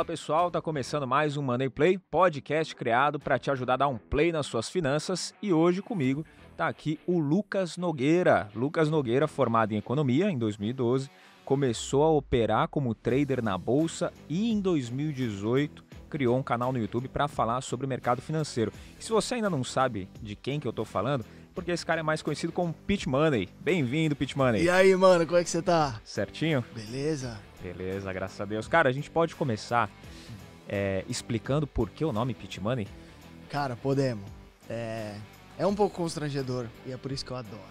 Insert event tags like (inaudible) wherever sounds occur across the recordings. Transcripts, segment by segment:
Fala pessoal, tá começando mais um Money Play, podcast criado para te ajudar a dar um play nas suas finanças e hoje comigo tá aqui o Lucas Nogueira. Lucas Nogueira, formado em economia em 2012, começou a operar como trader na bolsa e em 2018 criou um canal no YouTube para falar sobre o mercado financeiro. E se você ainda não sabe de quem que eu tô falando, é porque esse cara é mais conhecido como Pitch Money. Bem-vindo, Pitch Money. E aí, mano, como é que você tá? Certinho? Beleza. Beleza, graças a Deus. Cara, a gente pode começar é, explicando por que o nome Pit Money? Cara, podemos. É, é um pouco constrangedor e é por isso que eu adoro.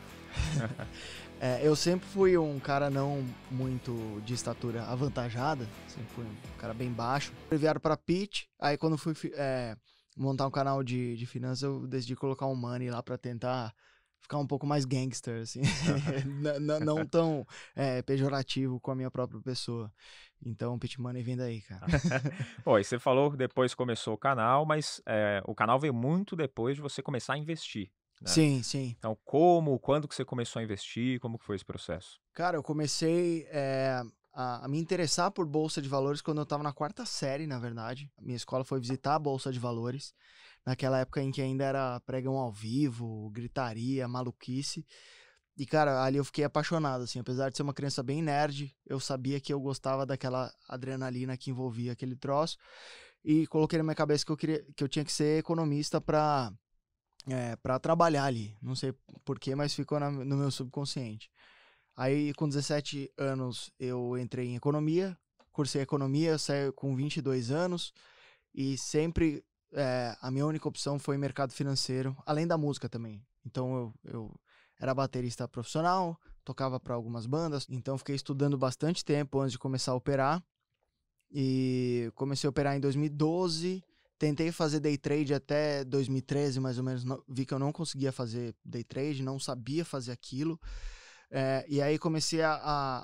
(laughs) é, eu sempre fui um cara não muito de estatura avantajada, sempre fui um cara bem baixo. Previaram para Pit, aí quando fui é, montar um canal de, de finanças, eu decidi colocar um money lá para tentar ficar um pouco mais gangster, assim, (laughs) não, não tão é, pejorativo com a minha própria pessoa. Então, Pit Money vem daí, cara. Pô, (laughs) e você falou que depois começou o canal, mas é, o canal veio muito depois de você começar a investir. Né? Sim, sim. Então, como, quando que você começou a investir, como que foi esse processo? Cara, eu comecei é, a, a, me interessar por Bolsa de Valores quando eu estava na quarta série, na verdade. Minha escola foi visitar a Bolsa de Valores naquela época em que ainda era pregão ao vivo, gritaria, maluquice. E, cara, ali eu fiquei apaixonado, assim. Apesar de ser uma criança bem nerd, eu sabia que eu gostava daquela adrenalina que envolvia aquele troço. E coloquei na minha cabeça que eu, queria, que eu tinha que ser economista pra, é, pra trabalhar ali. Não sei porquê, mas ficou na, no meu subconsciente. Aí, com 17 anos, eu entrei em economia. Cursei economia, saí com 22 anos. E sempre é, a minha única opção foi mercado financeiro, além da música também. Então eu, eu era baterista profissional, tocava para algumas bandas, então fiquei estudando bastante tempo antes de começar a operar. E comecei a operar em 2012, tentei fazer day trade até 2013, mais ou menos, não, vi que eu não conseguia fazer day trade, não sabia fazer aquilo. É, e aí comecei a,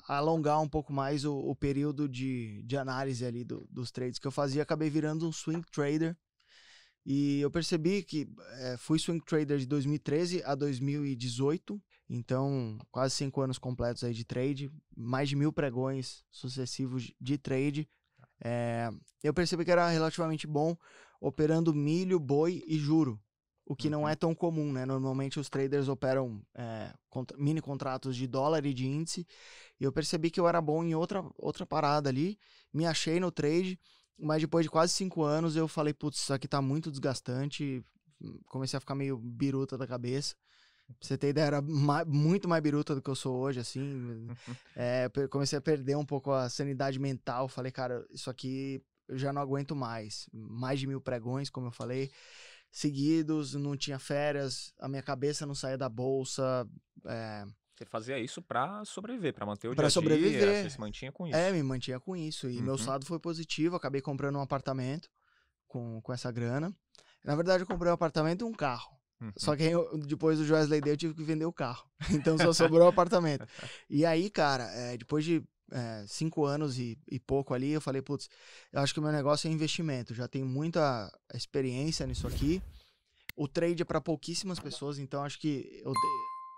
a, alongar um pouco mais o, o período de, de análise ali do, dos trades que eu fazia. Acabei virando um swing trader, e eu percebi que é, fui swing trader de 2013 a 2018, então quase cinco anos completos aí de trade, mais de mil pregões sucessivos de trade. É, eu percebi que era relativamente bom operando milho, boi e juro, o que uhum. não é uhum. tão comum, né? Normalmente os traders operam é, contra, mini contratos de dólar e de índice, e eu percebi que eu era bom em outra, outra parada ali, me achei no trade mas depois de quase cinco anos, eu falei, putz, isso aqui tá muito desgastante. Comecei a ficar meio biruta da cabeça. Pra você ter ideia, era mais, muito mais biruta do que eu sou hoje, assim. (laughs) é, comecei a perder um pouco a sanidade mental. Falei, cara, isso aqui eu já não aguento mais. Mais de mil pregões, como eu falei, seguidos, não tinha férias, a minha cabeça não saía da bolsa. É, você fazia isso para sobreviver, para manter o dinheiro. Para sobreviver. você se mantinha com é, isso. É, me mantinha com isso. E uhum. meu saldo foi positivo, acabei comprando um apartamento com, com essa grana. Na verdade, eu comprei um apartamento e um carro. Uhum. Só que depois do Joesley Day eu tive que vender o carro. (laughs) Então só sobrou o apartamento. E aí, cara, é, depois de é, cinco anos e, e, pouco ali, eu falei, putz, eu acho que o meu negócio é investimento. Já tenho muita experiência nisso aqui. O trade é para pouquíssimas pessoas, então acho que eu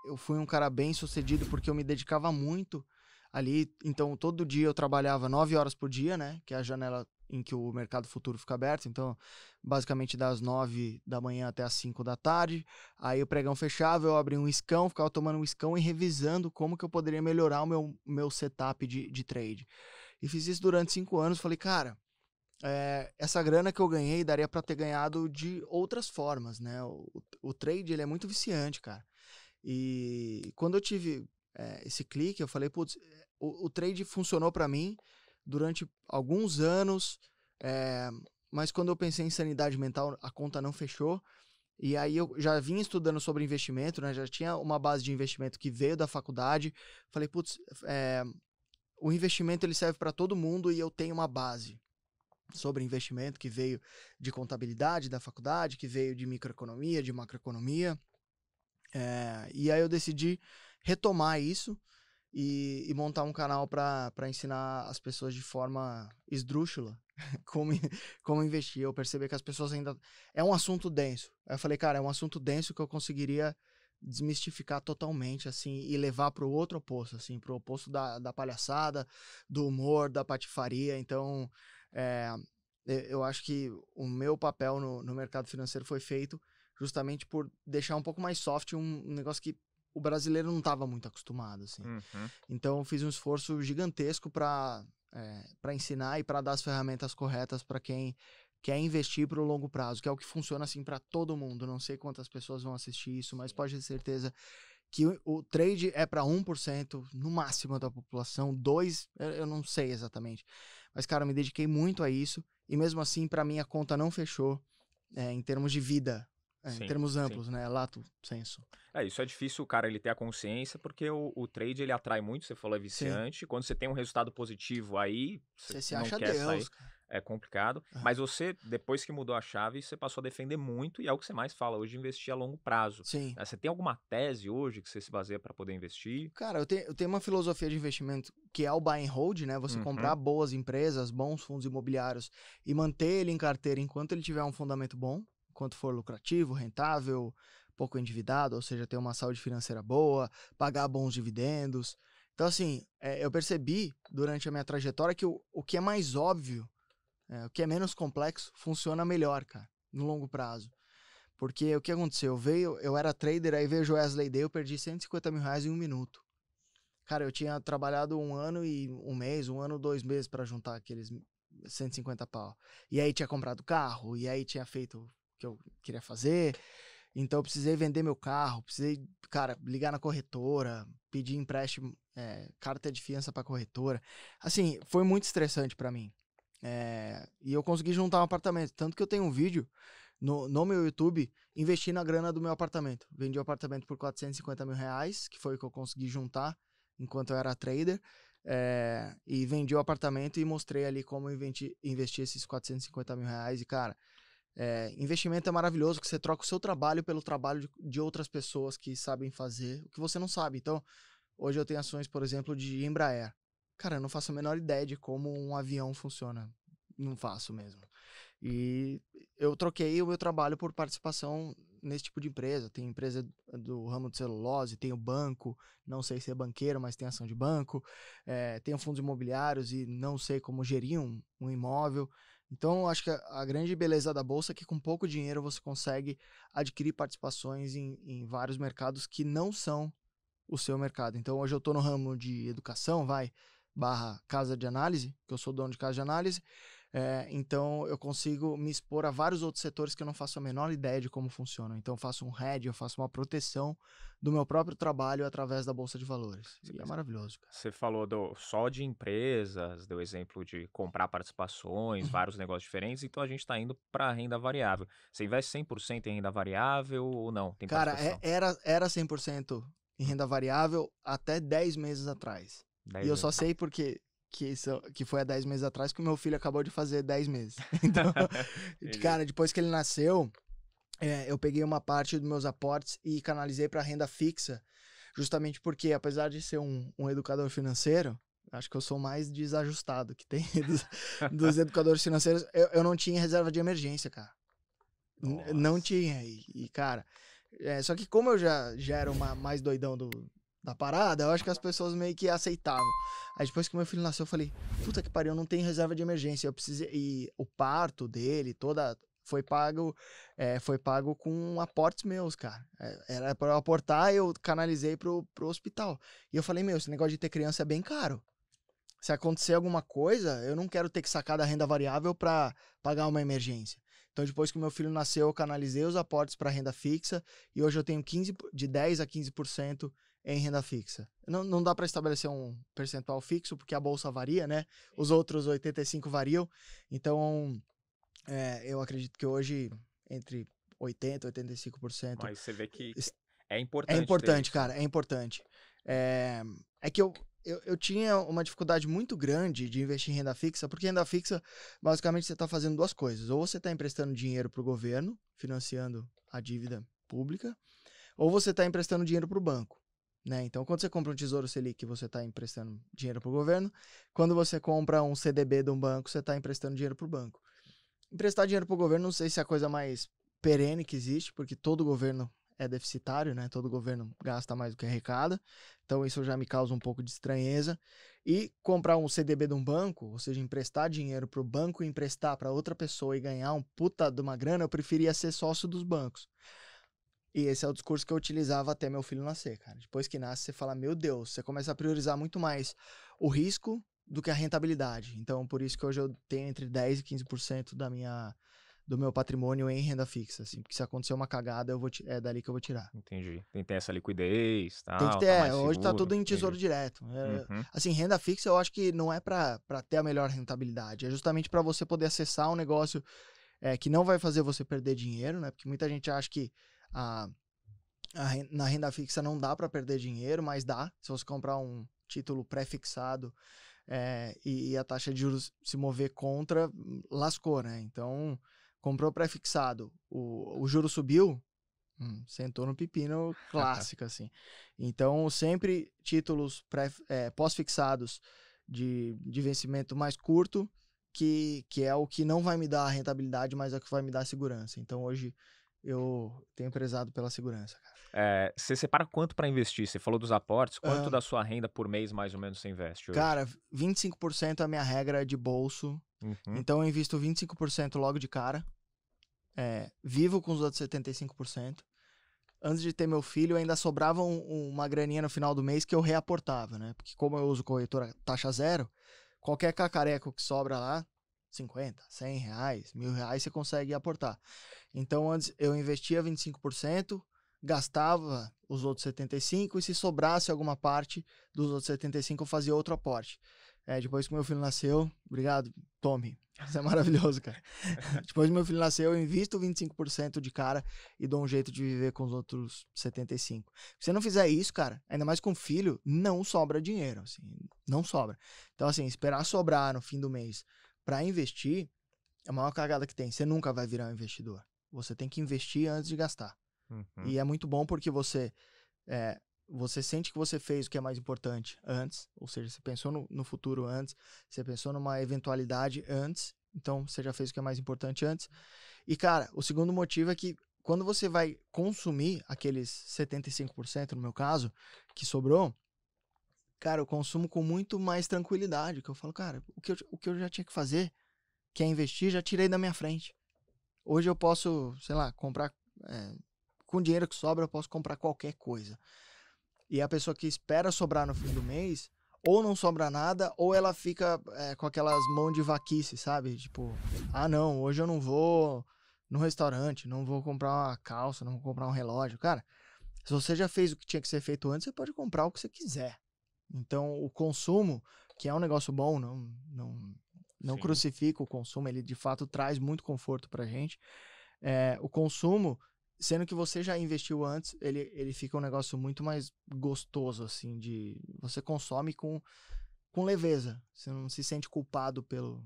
eu fui um cara bem sucedido porque eu me dedicava muito ali. Então, todo dia eu trabalhava nove horas por dia, né? Que é a janela em que o mercado futuro fica aberto. Então, basicamente das nove da manhã até as cinco da tarde. Aí o pregão fechava, eu abria um escão, ficava tomando um escão e revisando como que eu poderia melhorar o meu, meu setup de, de trade. E fiz isso durante cinco anos. Falei, cara, é, essa grana que eu ganhei daria para ter ganhado de outras formas, né? O, o, o trade, ele é muito viciante, cara. E quando eu tive é, esse clique, eu falei, putz, eh, o, o trade funcionou para mim durante alguns anos, é, mas quando eu pensei em sanidade mental, a conta não fechou. E aí eu já vinha estudando sobre investimento, né? Já tinha uma base de investimento que veio da faculdade. Falei, putz, é, o investimento ele serve para todo mundo e eu tenho uma base sobre investimento que veio de contabilidade da faculdade, que veio de microeconomia, de macroeconomia. É, e aí eu decidi retomar isso e, e montar um canal para ensinar as pessoas de forma esdrúxula (laughs) como, como investir. Eu percebi que as pessoas ainda. É um assunto denso. eu falei, cara, é um assunto denso que eu conseguiria desmistificar totalmente, assim, e levar para o outro oposto, assim, para o oposto da, da palhaçada, do humor, da patifaria. Então, é, eu acho que o meu papel no, no mercado financeiro foi feito justamente por deixar um pouco mais soft um, negócio que o brasileiro não estava muito acostumado, assim. Uhum. Então, eu fiz um esforço gigantesco para é, para ensinar e para dar as ferramentas corretas para quem quer investir para o longo prazo, que é o que funciona assim para todo mundo. Não sei quantas pessoas vão assistir isso, mas pode ter certeza que o, o trade é para 1% no máximo da população, 2, eu não sei exatamente. Mas cara, eu me dediquei muito a isso e mesmo assim para mim a conta não fechou. É, em termos de vida é, sim, em termos amplos, sim. né? É lato senso. É, isso é difícil o cara ele ter a consciência, porque o, o trade ele atrai muito, você falou, é viciante. Sim. Quando você tem um resultado positivo aí, você, você não acha quer Deus. Sair. É complicado. Ah. Mas você, depois que mudou a chave, você passou a defender muito, e é o que você mais fala hoje, investir a longo prazo. Sim. Né? Você tem alguma tese hoje que você se baseia para poder investir? Cara, eu tenho, eu tenho uma filosofia de investimento que é o buy and hold, né? Você uhum. comprar boas empresas, bons fundos imobiliários e manter ele em carteira enquanto ele tiver um fundamento bom quanto for lucrativo, rentável, pouco endividado, ou seja, ter uma saúde financeira boa, pagar bons dividendos. Então, assim, é, eu percebi durante a minha trajetória que o, o que é mais óbvio, é, o que é menos complexo, funciona melhor, cara, no longo prazo. Porque o que aconteceu? Eu veio, eu era trader, aí veio o Wesley Day, eu perdi 150 mil reais em um minuto. Cara, eu tinha trabalhado um ano e um mês, um ano, dois meses para juntar aqueles 150 pau. E aí tinha comprado carro, e aí tinha feito que eu queria fazer. Então eu precisei vender meu carro, precisei, cara, ligar na corretora, pedir empréstimo, é, carta de fiança para corretora. Assim, foi muito estressante para mim. É, e eu consegui juntar um apartamento. Tanto que eu tenho um vídeo no, no meu YouTube investindo a grana do meu apartamento. Vendi o apartamento por 450 mil reais, que foi o que eu consegui juntar enquanto eu era trader. É, e vendi o apartamento e mostrei ali como investi, investir esses 450 mil reais. E, cara, é, investimento é maravilhoso, que você troca o seu trabalho pelo trabalho de, de outras pessoas que sabem fazer o que você não sabe. Então, hoje eu tenho ações, por exemplo, de Embraer. Cara, eu não faço a menor ideia de como um avião funciona. Não faço mesmo. E eu troquei o meu trabalho por participação nesse tipo de empresa. Tem empresa do ramo de celulose, tem o banco, não sei se é banqueiro, mas tem ação de banco, é, tem fundos imobiliários e não sei como gerir um, um imóvel. Então, acho que a, grande beleza da bolsa é que com pouco dinheiro você consegue adquirir participações em, em vários mercados que não são o seu mercado. Então, hoje eu estou no ramo de educação, vai, barra casa de análise, que eu sou dono de casa de análise. É, então eu consigo me expor a vários outros setores que eu não faço a menor ideia de como funcionam. Então eu faço um head, eu faço uma proteção do meu próprio trabalho através da Bolsa de Valores. Isso é maravilhoso. Cara. Você falou do, só de empresas, deu exemplo de comprar participações, uhum. vários negócios diferentes, então a gente está indo para renda variável. Você investe 100% em renda variável ou não? Tem cara, é, era, era 100% em renda variável até 10 meses atrás. e eu só sei porque que, são, que foi há 10 meses atrás, que o meu filho acabou de fazer 10 meses. (laughs) Então, (laughs) cara, depois que ele nasceu, é, eu peguei uma parte dos meus aportes e canalizei para renda fixa, justamente porque, apesar de ser um, um, educador financeiro, acho que eu sou mais desajustado que tem (laughs) dos, dos educadores financeiros, eu, eu, não tinha reserva de emergência, cara. Não tinha. E, e cara, é, só que como eu já, já era uma, mais doidão do, da parada, eu acho que as pessoas meio que aceitavam. Aí depois que meu filho nasceu, eu falei, puta que pariu, não tem reserva de emergência, eu preciso E o parto dele, toda. Foi pago, é, foi pago com aportes meus, cara. Eh, era para eu aportar, eu canalizei pro, pro hospital. E eu falei, meu, esse negócio de ter criança é bem caro. Se acontecer alguma coisa, eu não quero ter que sacar da renda variável para pagar uma emergência. Então, depois que meu filho nasceu, eu canalizei os aportes para renda fixa e hoje eu tenho 15, de 10 a 15% em renda fixa. Não, não dá para estabelecer um percentual fixo, porque a bolsa varia, né? Os outros 85 variam. Então, é, eu acredito que hoje, entre 80% e 85%. Mas você vê que é, é importante. É importante, cara, é importante. É, é que eu, eu, eu, tinha uma dificuldade muito grande de investir em renda fixa, porque renda fixa, basicamente, você está fazendo duas coisas. Ou você está emprestando dinheiro para o governo, financiando a dívida pública, ou você está emprestando dinheiro para o banco. Né? Então, quando você compra um Tesouro Selic, você está emprestando dinheiro para o governo. Quando você compra um CDB de um banco, você está emprestando dinheiro para o banco. Emprestar dinheiro para o governo, não sei se é a coisa mais perene que existe, porque todo governo é deficitário, né? Todo governo gasta mais do que arrecada. Então isso já me causa um pouco de estranheza. E comprar um CDB de um banco, ou seja, emprestar dinheiro para o banco e emprestar para outra pessoa e ganhar um puta de uma grana, eu preferia ser sócio dos bancos. E esse é o discurso que eu utilizava até meu filho nascer, cara. Depois que nasce, você fala, meu Deus, você começa a priorizar muito mais o risco do que a rentabilidade. Então, por isso que hoje eu tenho entre 10% e 15% da minha, do meu patrimônio em renda fixa, assim. Porque se acontecer uma cagada, eu vou é dali que eu vou tirar. Entendi. Tem que ter essa liquidez, Tem que ter, tá é, hoje está tá tudo em tesouro entendi. direto. É, uhum. Assim, renda fixa eu acho que não é para ter a melhor rentabilidade. É justamente para você poder acessar um negócio é, que não vai fazer você perder dinheiro, né? Porque muita gente acha que a, a na renda fixa não dá para perder dinheiro, mas dá. Se você comprar um título pré-fixado é, e, e, a taxa de juros se mover contra, lascou, né? Então, comprou pré-fixado, o, o juro subiu, hum, sentou no pepino clássico, assim. Então, sempre títulos pré, é, pós-fixados de, de vencimento mais curto, que, que é o que não vai me dar rentabilidade, mas é o que vai me dar segurança. Então, hoje, eu tenho prezado pela segurança, cara. É, você separa quanto para investir? Você falou dos aportes, quanto da sua renda por mês mais ou menos você investe? Hoje? Cara, 25% é a minha regra de bolso. Uhum. Então eu invisto 25% logo de cara. É, vivo com os outros 75%. Antes de ter meu filho, ainda sobrava um, uma graninha no final do mês que eu reaportava, né? Porque como eu uso corretora taxa zero, qualquer cacareco que sobra lá, 50, 100 reais, mil reais você consegue aportar. Então antes eu investia 25%, gastava os outros 75% e se sobrasse alguma parte dos outros 75% eu fazia outro aporte. É, depois que meu filho nasceu, obrigado, tome. Isso é maravilhoso, cara. (laughs) depois que meu filho nasceu, eu invisto 25% de cara e dou um jeito de viver com os outros 75%. Se você não fizer isso, cara, ainda mais com filho, não sobra dinheiro, assim, não sobra. Então, assim, esperar sobrar no fim do mês para investir, é a maior cagada que tem, você nunca vai virar um investidor. Você tem que investir antes de gastar. Uhum. E é muito bom porque você é, você sente que você fez o que é mais importante antes, ou seja, você pensou no, no, futuro antes, você pensou numa eventualidade antes, então você já fez o que é mais importante antes. E cara, o segundo motivo é que quando você vai consumir aqueles 75%, no meu caso, que sobrou, cara, eu consumo com muito mais tranquilidade. Que eu falo, cara, o que eu, o que eu já tinha que fazer, que é investir, já tirei da minha frente. Hoje eu posso, sei lá, comprar. É, com o dinheiro que sobra, eu posso comprar qualquer coisa. E a pessoa que espera sobrar no fim do mês, ou não sobra nada, ou ela fica é, com aquelas mãos de vaquice, sabe? Tipo, ah, não, hoje eu não vou no restaurante, não vou comprar uma calça, não vou comprar um relógio. Cara, se você já fez o que tinha que ser feito antes, você pode comprar o que você quiser. Então, o consumo, que é um negócio bom, não, não, não crucifica o consumo, ele de fato traz muito conforto a gente. É, o consumo, sendo que você já investiu antes, ele, ele fica um negócio muito mais gostoso, assim, de. Você consome com, com leveza. Você não se sente culpado pelo,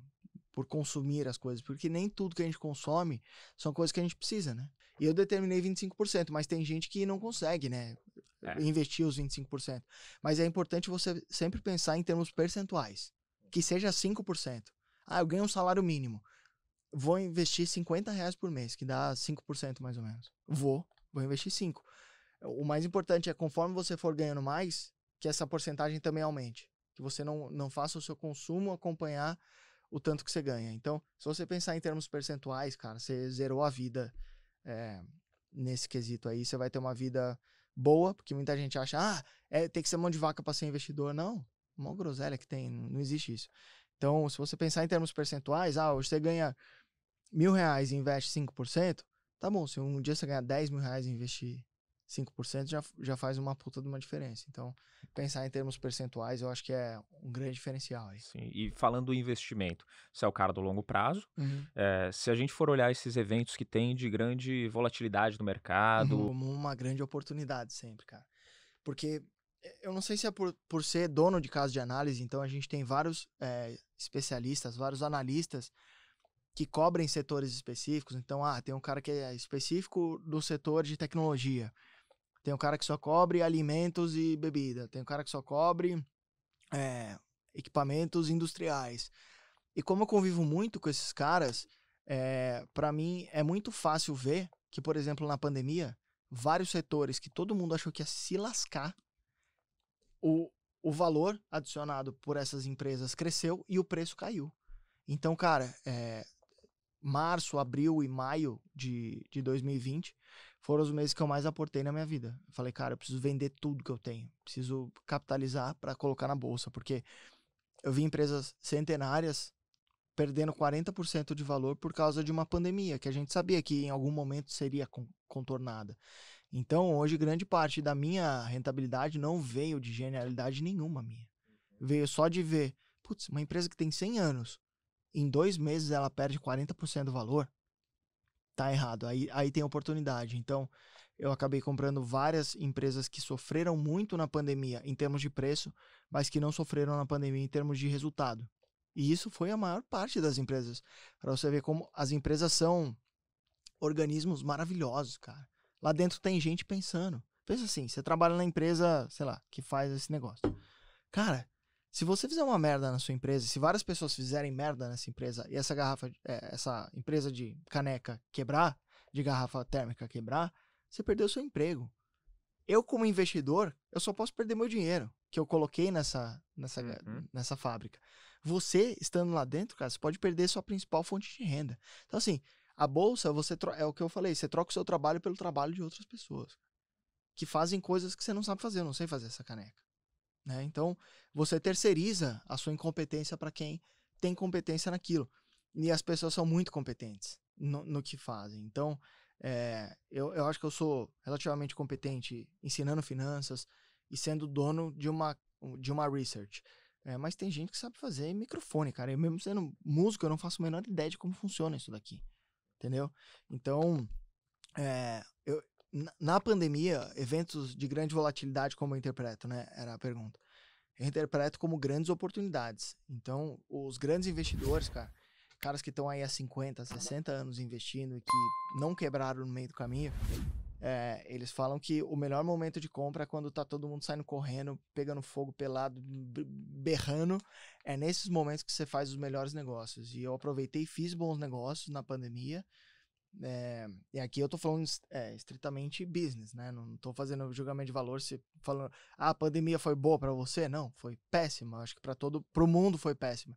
por consumir as coisas, porque nem tudo que a gente consome são coisas que a gente precisa, né? E eu determinei 25%, mas tem gente que não consegue, né? é. investir os 25%. Mas é importante você sempre pensar em termos percentuais. Que seja 5%. Ah, eu ganho um salário mínimo. Vou investir 50 reais por mês, que dá 5% mais ou menos. Vou, vou investir 5. O mais importante é, conforme você for ganhando mais, que essa porcentagem também aumente. Que você não, não faça o seu consumo acompanhar o tanto que você ganha. Então, se você pensar em termos percentuais, cara, você zerou a vida é, nesse quesito aí, você vai ter uma vida boa, porque muita gente acha, ah, é, tem que ser mão de vaca para ser investidor. Não, mão groselha que tem, não existe isso. Então, se você pensar em termos percentuais, ah, hoje você ganha mil reais e investe 5%, tá bom, se um dia você ganhar 10 mil reais e investir 5% já, já faz uma puta de uma diferença. Então, pensar em termos percentuais, eu acho que é um grande diferencial aí. Sim, e falando do investimento, você é o cara do longo prazo. Uhum. É, se a gente for olhar esses eventos que tem de grande volatilidade no mercado. Uhum, como uma grande oportunidade sempre, cara. Porque é, eu não sei se é por, por ser dono de casa de análise, então a gente tem vários é, especialistas, vários analistas que cobrem setores específicos. Então, ah, tem um cara que é específico do setor de tecnologia. Tem um cara que só cobre alimentos e bebida. Tem um cara que só cobre é, equipamentos industriais. E como eu convivo muito com esses caras, é, eh, para mim é muito fácil ver que, por exemplo, na pandemia, vários setores que todo mundo achou que ia se lascar, o, o valor adicionado por essas empresas cresceu e o preço caiu. Então, cara, é, março, abril e maio de, de 2020, foram os meses que eu mais aportei na minha vida. Eu falei, cara, eu preciso vender tudo que eu tenho, preciso capitalizar para colocar na bolsa, porque eu vi empresas centenárias perdendo 40% de valor por causa de uma pandemia que a gente sabia que em algum momento seria contornada. Então, hoje, grande parte da minha rentabilidade não veio de genialidade nenhuma minha. Uhum. Veio só de ver, putz, uma empresa que tem 100 anos, em dois meses ela perde 40% do valor tá errado. Aí, aí tem oportunidade. Então, eu acabei comprando várias empresas que sofreram muito na pandemia em termos de preço, mas que não sofreram na pandemia em termos de resultado. E isso foi a maior parte das empresas. Para você ver como as empresas são organismos maravilhosos, cara. Lá dentro tem gente pensando. Pensa assim, você trabalha na empresa, sei lá, que faz esse negócio. Cara, se você fizer uma merda na sua empresa, se várias pessoas fizerem merda nessa empresa e essa garrafa, é, essa empresa de caneca quebrar, de garrafa térmica quebrar, você perdeu seu emprego. Eu, como investidor, eu só posso perder meu dinheiro que eu coloquei nessa, nessa, uhum. nessa fábrica. Você, estando lá dentro, cara, você pode perder sua principal fonte de renda. Então, assim, a bolsa, você é o que eu falei, você troca o seu trabalho pelo trabalho de outras pessoas que fazem coisas que você não sabe fazer. Eu não sei fazer essa caneca. Né? Então, você terceiriza a sua incompetência para quem tem competência naquilo. E as pessoas são muito competentes no, no que fazem. Então, é, eu, eu acho que eu sou relativamente competente ensinando finanças e sendo dono de uma, de uma research. É, mas tem gente que sabe fazer microfone, cara. Eu mesmo sendo músico, eu não faço a menor ideia de como funciona isso daqui. Entendeu? Então, é, na pandemia, eventos de grande volatilidade, como eu interpreto, né? Era a pergunta. Eu interpreto como grandes oportunidades. Então, os grandes investidores, cara, caras que estão aí há 50, 60 anos investindo e que não quebraram no meio do caminho, é, eles falam que o melhor momento de compra é quando tá todo mundo saindo correndo, pegando fogo pelado, berrando. É nesses momentos que você faz os melhores negócios. E eu aproveitei e fiz bons negócios na pandemia. É, e aqui eu tô falando é, estritamente business, né? Não tô fazendo julgamento de valor se falando, ah, a pandemia foi boa para você? Não, foi péssima. Acho que para todo, pro mundo foi péssima.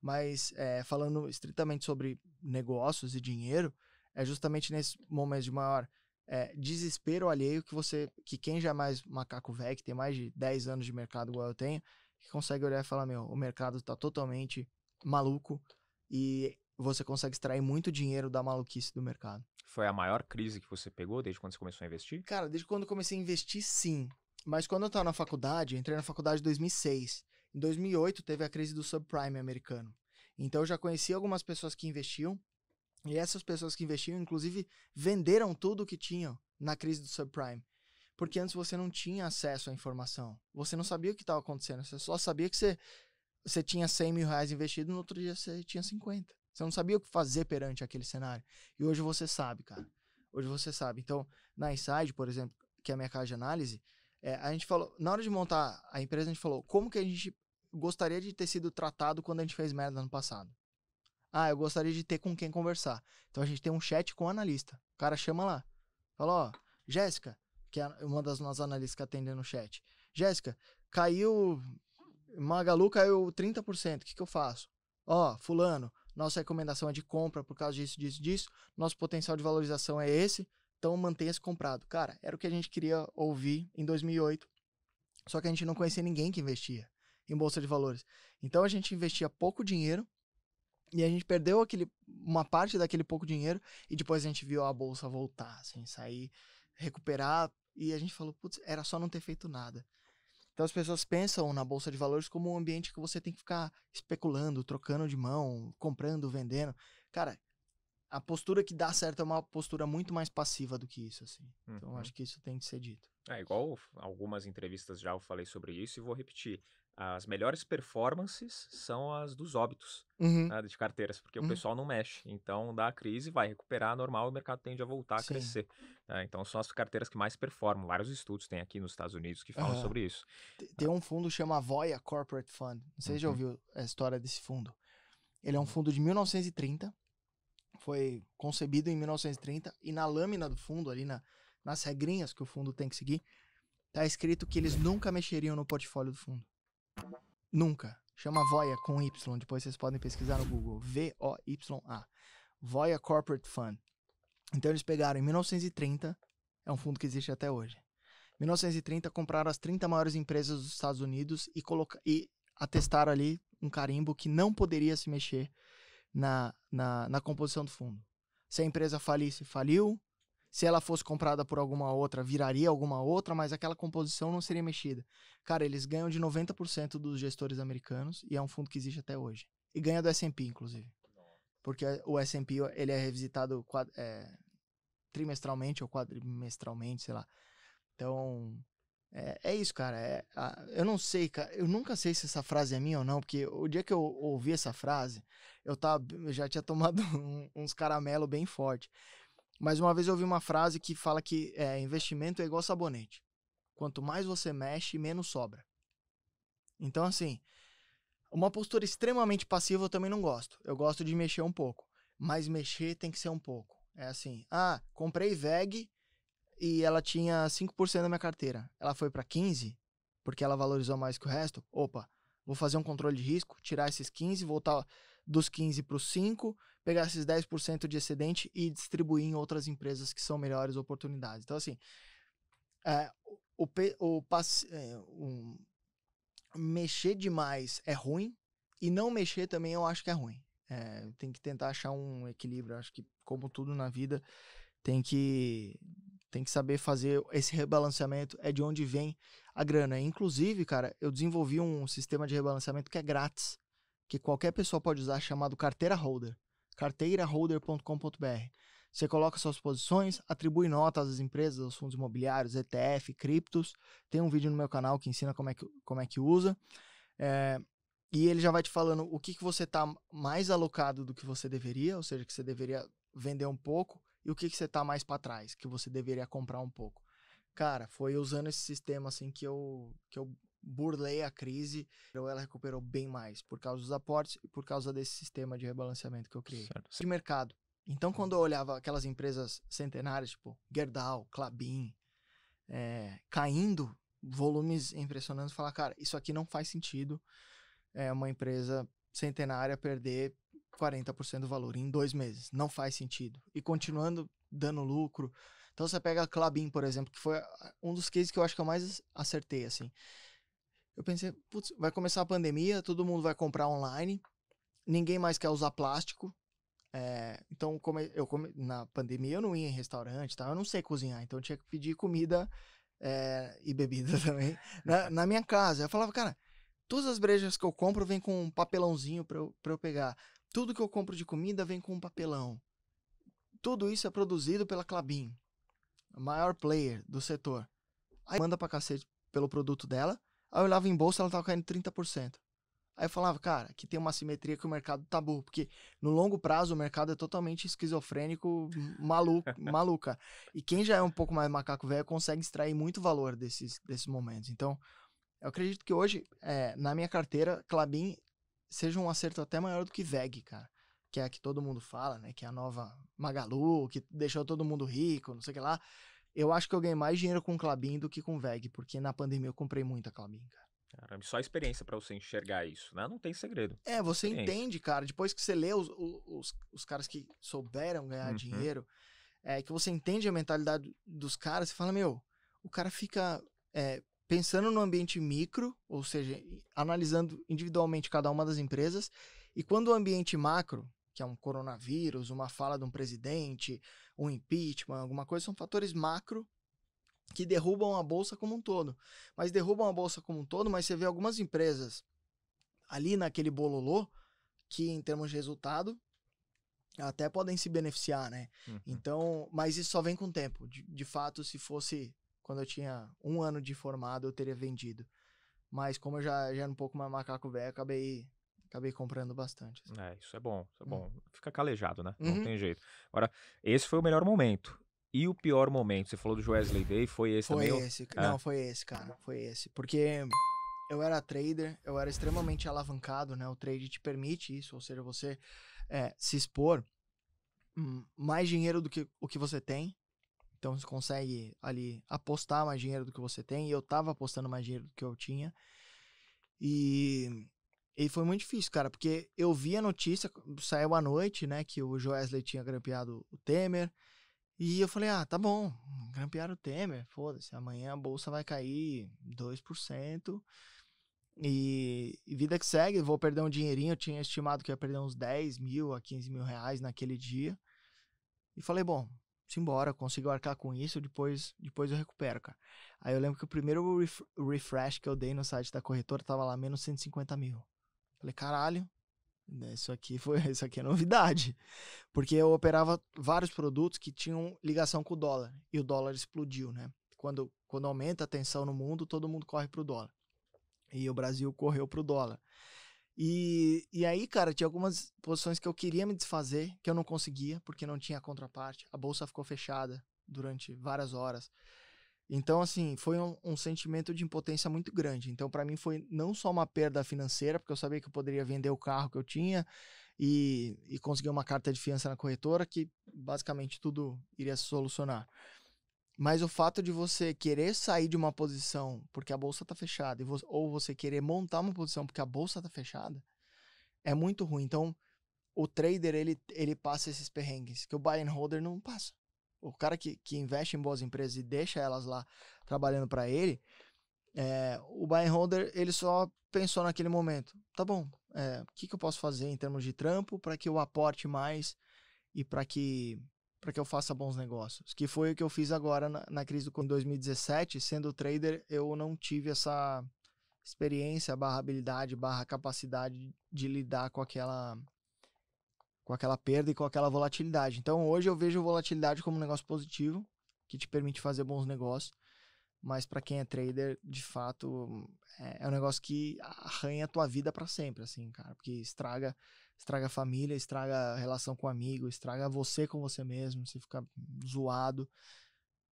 Mas é, falando estritamente sobre negócios e dinheiro, é justamente nesse momento de maior é, desespero alheio que você, que quem já é mais macaco velho, que tem mais de 10 anos de mercado igual eu tenho, que consegue olhar e falar, meu, o mercado tá totalmente maluco e você consegue extrair muito dinheiro da maluquice do mercado. Foi a maior crise que você pegou desde quando você começou a investir? Cara, desde quando eu comecei a investir, sim. Mas quando eu estava na faculdade, entrei na faculdade em 2006. Em 2008 teve a crise do subprime americano. Então eu já conheci algumas pessoas que investiam. E essas pessoas que investiam, inclusive, venderam tudo o que tinham na crise do subprime. Porque antes você não tinha acesso à informação. Você não sabia o que estava acontecendo. Você só sabia que você, você tinha 100 mil reais investido, no outro dia você tinha 50. Você não sabia o que fazer perante aquele cenário. E hoje você sabe, cara. Hoje você sabe. Então, na Inside, por exemplo, que é a minha casa de análise, é, a gente falou, na hora de montar a empresa, a gente falou como que a gente gostaria de ter sido tratado quando a gente fez merda no passado. Ah, eu gostaria de ter com quem conversar. Então a gente tem um chat com o analista. O cara chama lá. Fala, ó, Jéssica, que é uma das nossas analistas que atende no chat. Jéssica, caiu. Magalu caiu 30%. O que, que eu faço? Ó, Fulano, nossa recomendação é de compra por causa disso, disso, disso, nosso potencial de valorização é esse, então mantenha-se comprado. Cara, era o que a gente queria ouvir em 2008, só que a gente não conhecia ninguém que investia em bolsa de valores. Então a gente investia pouco dinheiro e a gente perdeu aquele, uma parte daquele pouco dinheiro e depois a gente viu a bolsa voltar, assim, sair, recuperar e a gente falou, putz, era só não ter feito nada. Então as pessoas pensam na bolsa de valores como um ambiente que você tem que ficar especulando, trocando de mão, comprando, vendendo. Cara, a postura que dá certo é uma postura muito mais passiva do que isso, assim. Então, uhum. Então acho que isso tem que ser dito. É igual algumas entrevistas já eu falei sobre isso e vou repetir as melhores performances são as dos óbitos uhum. né, de carteiras, porque uhum. o pessoal não mexe. Então, dá a crise, vai recuperar normal e o mercado tende a voltar Sim. a crescer. Né? Então, são as carteiras que mais performam. Vários estudos tem aqui nos Estados Unidos que falam uhum. sobre isso. Né. Tem um fundo que chama Voya Corporate Fund. Você já uhum. ouviu a história desse fundo? Ele é um uhum. fundo de 1930, foi concebido em 1930, e na lâmina do fundo, ali na, nas regrinhas que o fundo tem que seguir, tá escrito que eles nunca mexeriam no portfólio do fundo. Nunca. Chama Voya com Y, depois vocês podem pesquisar no Google. V-O-Y-A. Voya Corporate Fund. Então eles pegaram em 1930, é um fundo que existe até hoje. 1930 compraram as 30 maiores empresas dos Estados Unidos e, coloca... e atestaram ali um carimbo que não poderia se mexer na, na, na composição do fundo. Se a empresa falisse, faliu se ela fosse comprada por alguma outra, viraria alguma outra, mas aquela composição não seria mexida. Cara, eles ganham de 90% dos gestores americanos e é um fundo que existe até hoje. E ganha do S&P, inclusive. Porque o S&P, ele é revisitado é, trimestralmente ou quadrimestralmente, sei lá. Então, é, é isso, cara. É, a, eu não sei, cara. Eu nunca sei se essa frase é minha ou não, porque o dia que eu ouvi essa frase, eu, tava, eu já tinha (laughs) tomado um, uns caramelo bem forte. Mas uma vez eu ouvi uma frase que fala que é, investimento é igual sabonete. Quanto mais você mexe, menos sobra. Então, assim, uma postura extremamente passiva eu também não gosto. Eu gosto de mexer um pouco. Mas mexer tem que ser um pouco. É assim, ah, comprei VEG e ela tinha 5% da minha carteira. Ela foi para 15%, porque ela valorizou mais que o resto. Opa, vou fazer um controle de risco, tirar esses 15%, voltar dos 15 para os 5, pegar esses 10% de excedente e distribuir em outras empresas que são melhores oportunidades. Então, assim, é, o, o, é, mexer demais é ruim e não mexer também eu acho que é ruim. É, tem que tentar achar um equilíbrio. acho que, como tudo na vida, tem que tem que saber fazer esse rebalanceamento, é de onde vem a grana. Inclusive, cara, eu desenvolvi um sistema de rebalanceamento que é grátis que qualquer pessoa pode usar chamado carteira holder, carteiraholder.com.br. Você coloca suas posições, atribui notas às empresas, aos fundos imobiliários, ETF, criptos. Tem um vídeo no meu canal que ensina como é que, como é que usa. É, e ele já vai te falando o que, que você está mais alocado do que você deveria, ou seja, que você deveria vender um pouco, e o que, que você está mais para trás, que você deveria comprar um pouco. Cara, foi usando esse sistema assim que eu, que eu burlei a crise, então ela recuperou bem mais por causa dos aportes e por causa desse sistema de rebalanceamento que eu criei. Certo. De mercado. Então, uhum. quando eu olhava aquelas empresas centenárias, tipo Gerdau, Clabin, é, caindo, volumes impressionantes, falar, cara, isso aqui não faz sentido é, uma empresa centenária perder 40% do valor em dois meses. Não faz sentido. E continuando dando lucro. Então, você pega a Clabin, por exemplo, que foi um dos cases que eu acho que eu mais acertei, assim eu pensei, putz, vai começar a pandemia, todo mundo vai comprar online, ninguém mais quer usar plástico. É, então, come, eu come, na pandemia eu não ia em restaurante, tá? eu não sei cozinhar, então eu tinha que pedir comida é, e bebida (laughs) também na, na, minha casa. Eu falava, cara, todas as brejas que eu compro vem com um papelãozinho para eu, pra eu pegar. Tudo que eu compro de comida vem com um papelão. Tudo isso é produzido pela Clabin, a maior player do setor. Aí manda pra cacete pelo produto dela Aí eu olhava em bolsa, ela tava caindo 30%. Aí eu falava, cara, que tem uma simetria que o mercado tabu, tá porque no longo prazo o mercado é totalmente esquizofrênico, maluco, (laughs) maluca. E quem já é um pouco mais macaco velho consegue extrair muito valor desses, desses momentos. Então, eu acredito que hoje, é, na minha carteira, Clabin seja um acerto até maior do que VEG, cara. Que é a que todo mundo fala, né? Que é a nova Magalu, que deixou todo mundo rico, não sei o que lá. Eu acho que eu ganhei mais dinheiro com Clabin do que com VEG, porque na pandemia eu comprei muita Clabin, cara. Caramba, só a experiência para você enxergar isso, né? Não tem segredo. É, você entende, cara. Depois que você lê os, os, os caras que souberam ganhar uhum. dinheiro, é que você entende a mentalidade dos caras Você fala, meu, o cara fica é, pensando no ambiente micro, ou seja, analisando individualmente cada uma das empresas, e quando o ambiente macro, que é um coronavírus, uma fala de um presidente, um impeachment, alguma coisa, são fatores macro que derrubam a bolsa como um todo. Mas derrubam a bolsa como um todo, mas você vê algumas empresas ali naquele bololô que em termos de resultado até podem se beneficiar, né? Uhum. Então, mas isso só vem com o tempo. De, de fato, se fosse quando eu tinha um ano de formado, eu teria vendido. Mas como eu já, já era um pouco mais macaco velho, acabei acabei comprando bastante. Assim. É, isso é bom, isso é hum. bom. Fica calejado, né? Não uhum. tem jeito. Agora, esse foi o melhor momento. E o pior momento? Você falou do Wesley Day, foi esse foi também? Foi esse, é. não, foi esse, cara, foi esse. Porque eu era trader, eu era extremamente alavancado, né? O trade te permite isso, ou seja, você é, se expor hum, mais dinheiro do que o que você tem. Então você consegue ali apostar mais dinheiro do que você tem. E eu tava apostando mais dinheiro do que eu tinha. E e foi muito difícil, cara, porque eu vi a notícia, saiu à noite, né, que o Joesley tinha grampeado o Temer. E eu falei, ah, tá bom, grampearam o Temer, foda-se, amanhã a bolsa vai cair 2%. E, e vida que segue, vou perder um dinheirinho. Eu tinha estimado que ia perder uns 10 mil a 15 mil reais naquele dia. E falei, bom, simbora, consigo arcar com isso, depois, depois eu recupero, cara. Aí eu lembro que o primeiro ref refresh que eu dei no site da corretora tava lá menos 150 mil. Falei, caralho, né, isso aqui foi, (laughs) isso aqui é novidade. Porque eu operava vários produtos que tinham ligação com o dólar e o dólar explodiu, né? Quando, quando aumenta a tensão no mundo, todo mundo corre pro dólar. E o Brasil correu pro dólar. E, e aí, cara, tinha algumas posições que eu queria me desfazer, que eu não conseguia, porque não tinha contraparte. A bolsa ficou fechada durante várias horas. Então, assim, foi um, um, sentimento de impotência muito grande. Então, para mim, foi não só uma perda financeira, porque eu sabia que eu poderia vender o carro que eu tinha e, e conseguir uma carta de fiança na corretora, que basicamente tudo iria se solucionar. Mas o fato de você querer sair de uma posição porque a bolsa está fechada, vo ou você querer montar uma posição porque a bolsa está fechada, é muito ruim. Então, o trader, ele, ele passa esses perrengues que o buy and holder não passa o cara que, que investe em boas empresas e deixa elas lá trabalhando para ele, é, o buy and holder ele só pensou naquele momento, tá bom, é, o que, que eu posso fazer em termos de trampo para que eu aporte mais e para que para que eu faça bons negócios, que foi o que eu fiz agora na, na crise do 2017, sendo trader, eu não tive essa experiência, barra habilidade, barra capacidade de lidar com aquela com aquela perda e com aquela volatilidade. Então hoje eu vejo volatilidade como um negócio positivo, que te permite fazer bons negócios, mas para quem é trader, de fato, é, é, um negócio que arranha a tua vida para sempre, assim, cara, porque estraga, estraga a família, estraga a relação com o amigo, estraga você com você mesmo, você fica zoado.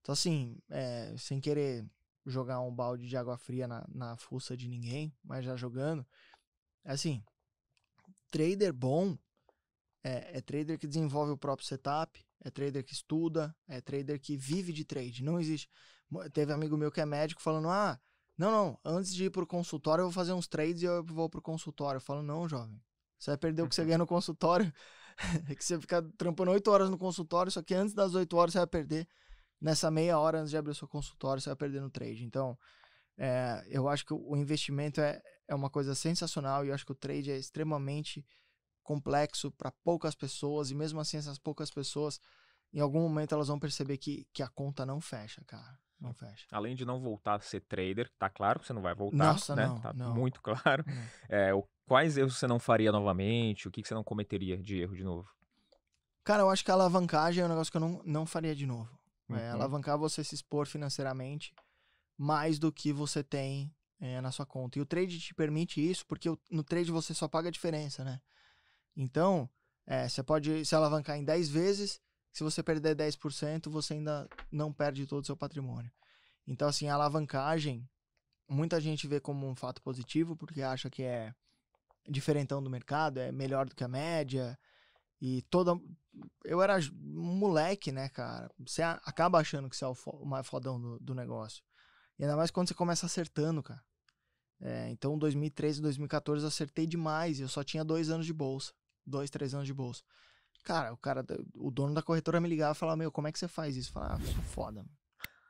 Então, assim, é, sem querer jogar um balde de água fria na, na fuça de ninguém, mas já jogando, é assim, trader bom é, é, trader que desenvolve o próprio setup, é trader que estuda, é trader que vive de trade. Não existe. Teve amigo meu que é médico falando: ah, não, não, antes de ir pro consultório eu vou fazer uns trades e eu vou pro consultório. Eu falo: não, jovem. Você vai perder o que você ganha no consultório. é (laughs) que você fica trampando 8 horas no consultório, só que antes das 8 horas você vai perder. Nessa meia hora antes de abrir o seu consultório, você vai perder no trade. Então, é, eu acho que o investimento é, é uma coisa sensacional e eu acho que o trade é extremamente complexo para poucas pessoas e mesmo assim essas poucas pessoas em algum momento elas vão perceber que, que a conta não fecha, cara. Não fecha. Além de não voltar a ser trader, tá claro que você não vai voltar, Nossa, né? Não, tá não. muito claro. É, o, quais erros você não faria novamente? O que, que você não cometeria de erro de novo? Cara, eu acho que a alavancagem é um negócio que eu não, não faria de novo. É, uhum. É, alavancar você se expor financeiramente mais do que você tem é, na sua conta. E o trade te permite isso, porque no trade você só paga a diferença, né? Então, é, você pode se alavancar em 10 vezes. Se você perder 10%, você ainda não perde todo o seu patrimônio. Então, assim, a alavancagem, muita gente vê como um fato positivo, porque acha que é diferentão do mercado, é melhor do que a média. E toda. Eu era um moleque, né, cara? Você acaba achando que você é o, fo... o mais fodão do, do negócio. E ainda mais quando você começa acertando, cara. É, então, 2013 e 2014 eu acertei demais. Eu só tinha dois anos de bolsa dois, três anos de bolsa. Cara, o cara, o dono da corretora me ligava e falava, meu, como é que você faz isso? Eu falava, ah, sou foda, mano.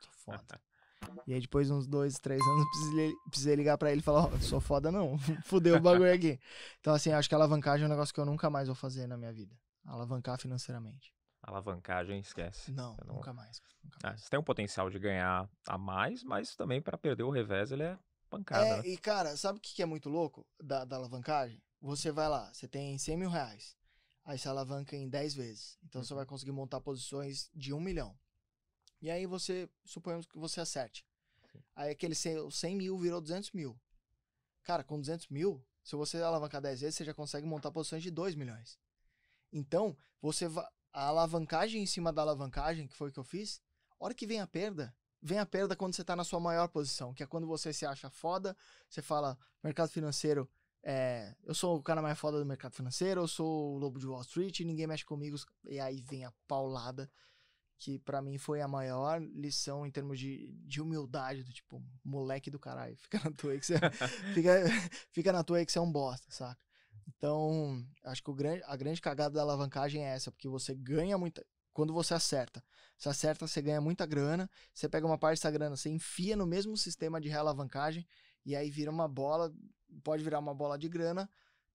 Sou foda. (laughs) e aí, depois, uns dois, três anos, precisei, precisei ligar para ele e falar, oh, sou foda não, (laughs) fudeu o bagulho aqui. Então, assim, acho que alavancagem é um negócio que eu nunca mais vou fazer na minha vida. Alavancar financeiramente. Alavancagem, esquece. Não, não... nunca mais. Nunca ah, mais. Ah, você tem um potencial de ganhar a mais, mas também para perder o revés ele é pancada. É, né? e cara, sabe o que é muito louco da, da alavancagem? você vai lá, você tem 100 mil reais, aí você alavanca em 10 vezes. Então uhum. você vai conseguir montar posições de 1 milhão. E aí você, suponhamos que você acerte. Sim. Aí aquele 100, 100 mil virou 200 mil. Cara, com 200 mil, se você alavancar 10 vezes, você já consegue montar posições de 2 milhões. Então, você va... a alavancagem em cima da alavancagem, que foi o que eu fiz, a hora que vem a perda, vem a perda quando você está na sua maior posição, que é quando você se acha foda, você fala, mercado financeiro é, eu sou o cara mais foda do mercado financeiro, eu sou o lobo de Wall Street, ninguém mexe comigo. E aí vem a paulada, que para mim foi a maior lição em termos de, de humildade, do tipo, moleque do caralho, fica na tua aí que você, (laughs) fica, fica na tua aí que você é um bosta, saca? Então, acho que o grande, a grande cagada da alavancagem é essa, porque você ganha muita. Quando você acerta, você acerta, você ganha muita grana, você pega uma parte dessa grana, você enfia no mesmo sistema de realavancagem, e aí vira uma bola pode virar uma bola de grana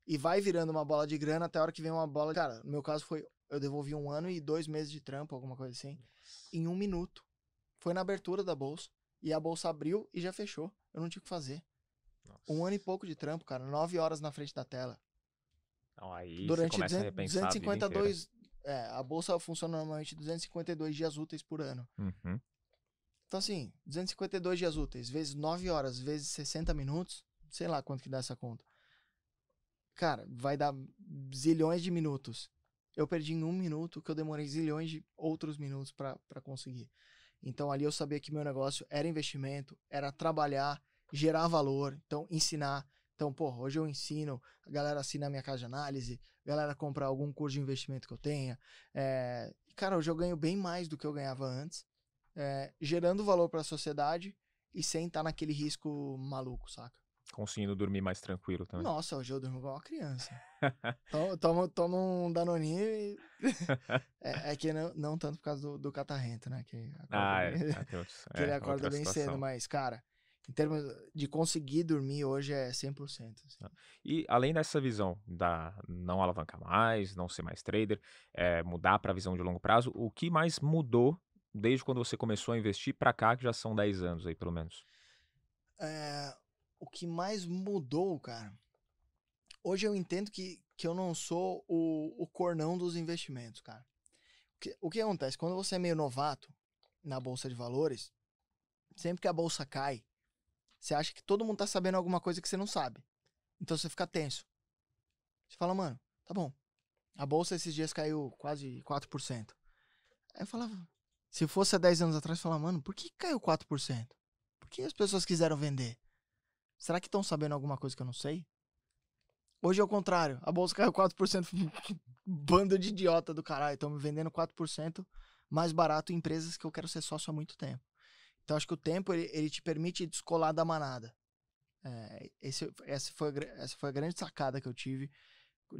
e vai virando uma bola de grana até a hora que vem uma bola. Cara, no meu caso foi. Eu devolvi um ano e dois meses de trampo, alguma coisa assim, em um minuto. Foi na abertura da bolsa. E a bolsa abriu e já fechou. Eu não tinha o que fazer. Nossa. Um ano e pouco de trampo, cara. Nove horas na frente da tela. Então, aí Durante 200, a 252. A é, a bolsa funciona normalmente 252 dias úteis por ano. Uhum. Então, assim, 252 dias úteis, vezes 9 horas, vezes 60 minutos, sei lá quanto que dá essa conta. Cara, vai dar zilhões de minutos. Eu perdi em um minuto que eu demorei zilhões de outros minutos para conseguir. Então ali eu sabia que meu negócio era investimento, era trabalhar, gerar valor, então ensinar. Então, pô, hoje eu ensino, a galera assina a minha casa de análise, a galera compra algum curso de investimento que eu tenha. É... Cara, hoje eu ganho bem mais do que eu ganhava antes, é... gerando valor para a sociedade e sem estar tá naquele risco maluco, saca? conseguindo dormir mais tranquilo também. Nossa, hoje eu durmo igual uma criança. Toma um Danoninho e... (laughs) é, é, que não, não, tanto por causa do, do catarrento, né? Que, ah, é, é, outros, (laughs) que ele é, acorda bem situação. cedo, mas, cara, em termos de conseguir dormir hoje é 100%. Assim. Ah, e além dessa visão da não alavancar mais, não ser mais trader, é, mudar para a visão de longo prazo, o que mais mudou desde quando você começou a investir para cá, que já são 10 anos aí pelo menos? É, o que mais mudou, cara. Hoje eu entendo que, que eu não sou o, o cornão dos investimentos, cara. O que, o que acontece? Quando você é meio novato na bolsa de valores, sempre que a bolsa cai, você acha que todo mundo tá sabendo alguma coisa que você não sabe. Então você fica tenso. Você fala, mano, tá bom. A bolsa esses dias caiu quase 4%. Aí eu falava, se fosse há 10 anos atrás, eu falava, mano, por que caiu 4%? Por que as pessoas quiseram vender? Será que estão sabendo alguma coisa que eu não sei? Hoje é o contrário. A bolsa caiu 4%. (laughs) Bando de idiota do caralho. Estão me vendendo 4% mais barato em empresas que eu quero ser sócio há muito tempo. Então acho que o tempo ele, ele te permite descolar da manada. É, esse, essa, foi, essa foi a grande sacada que eu tive.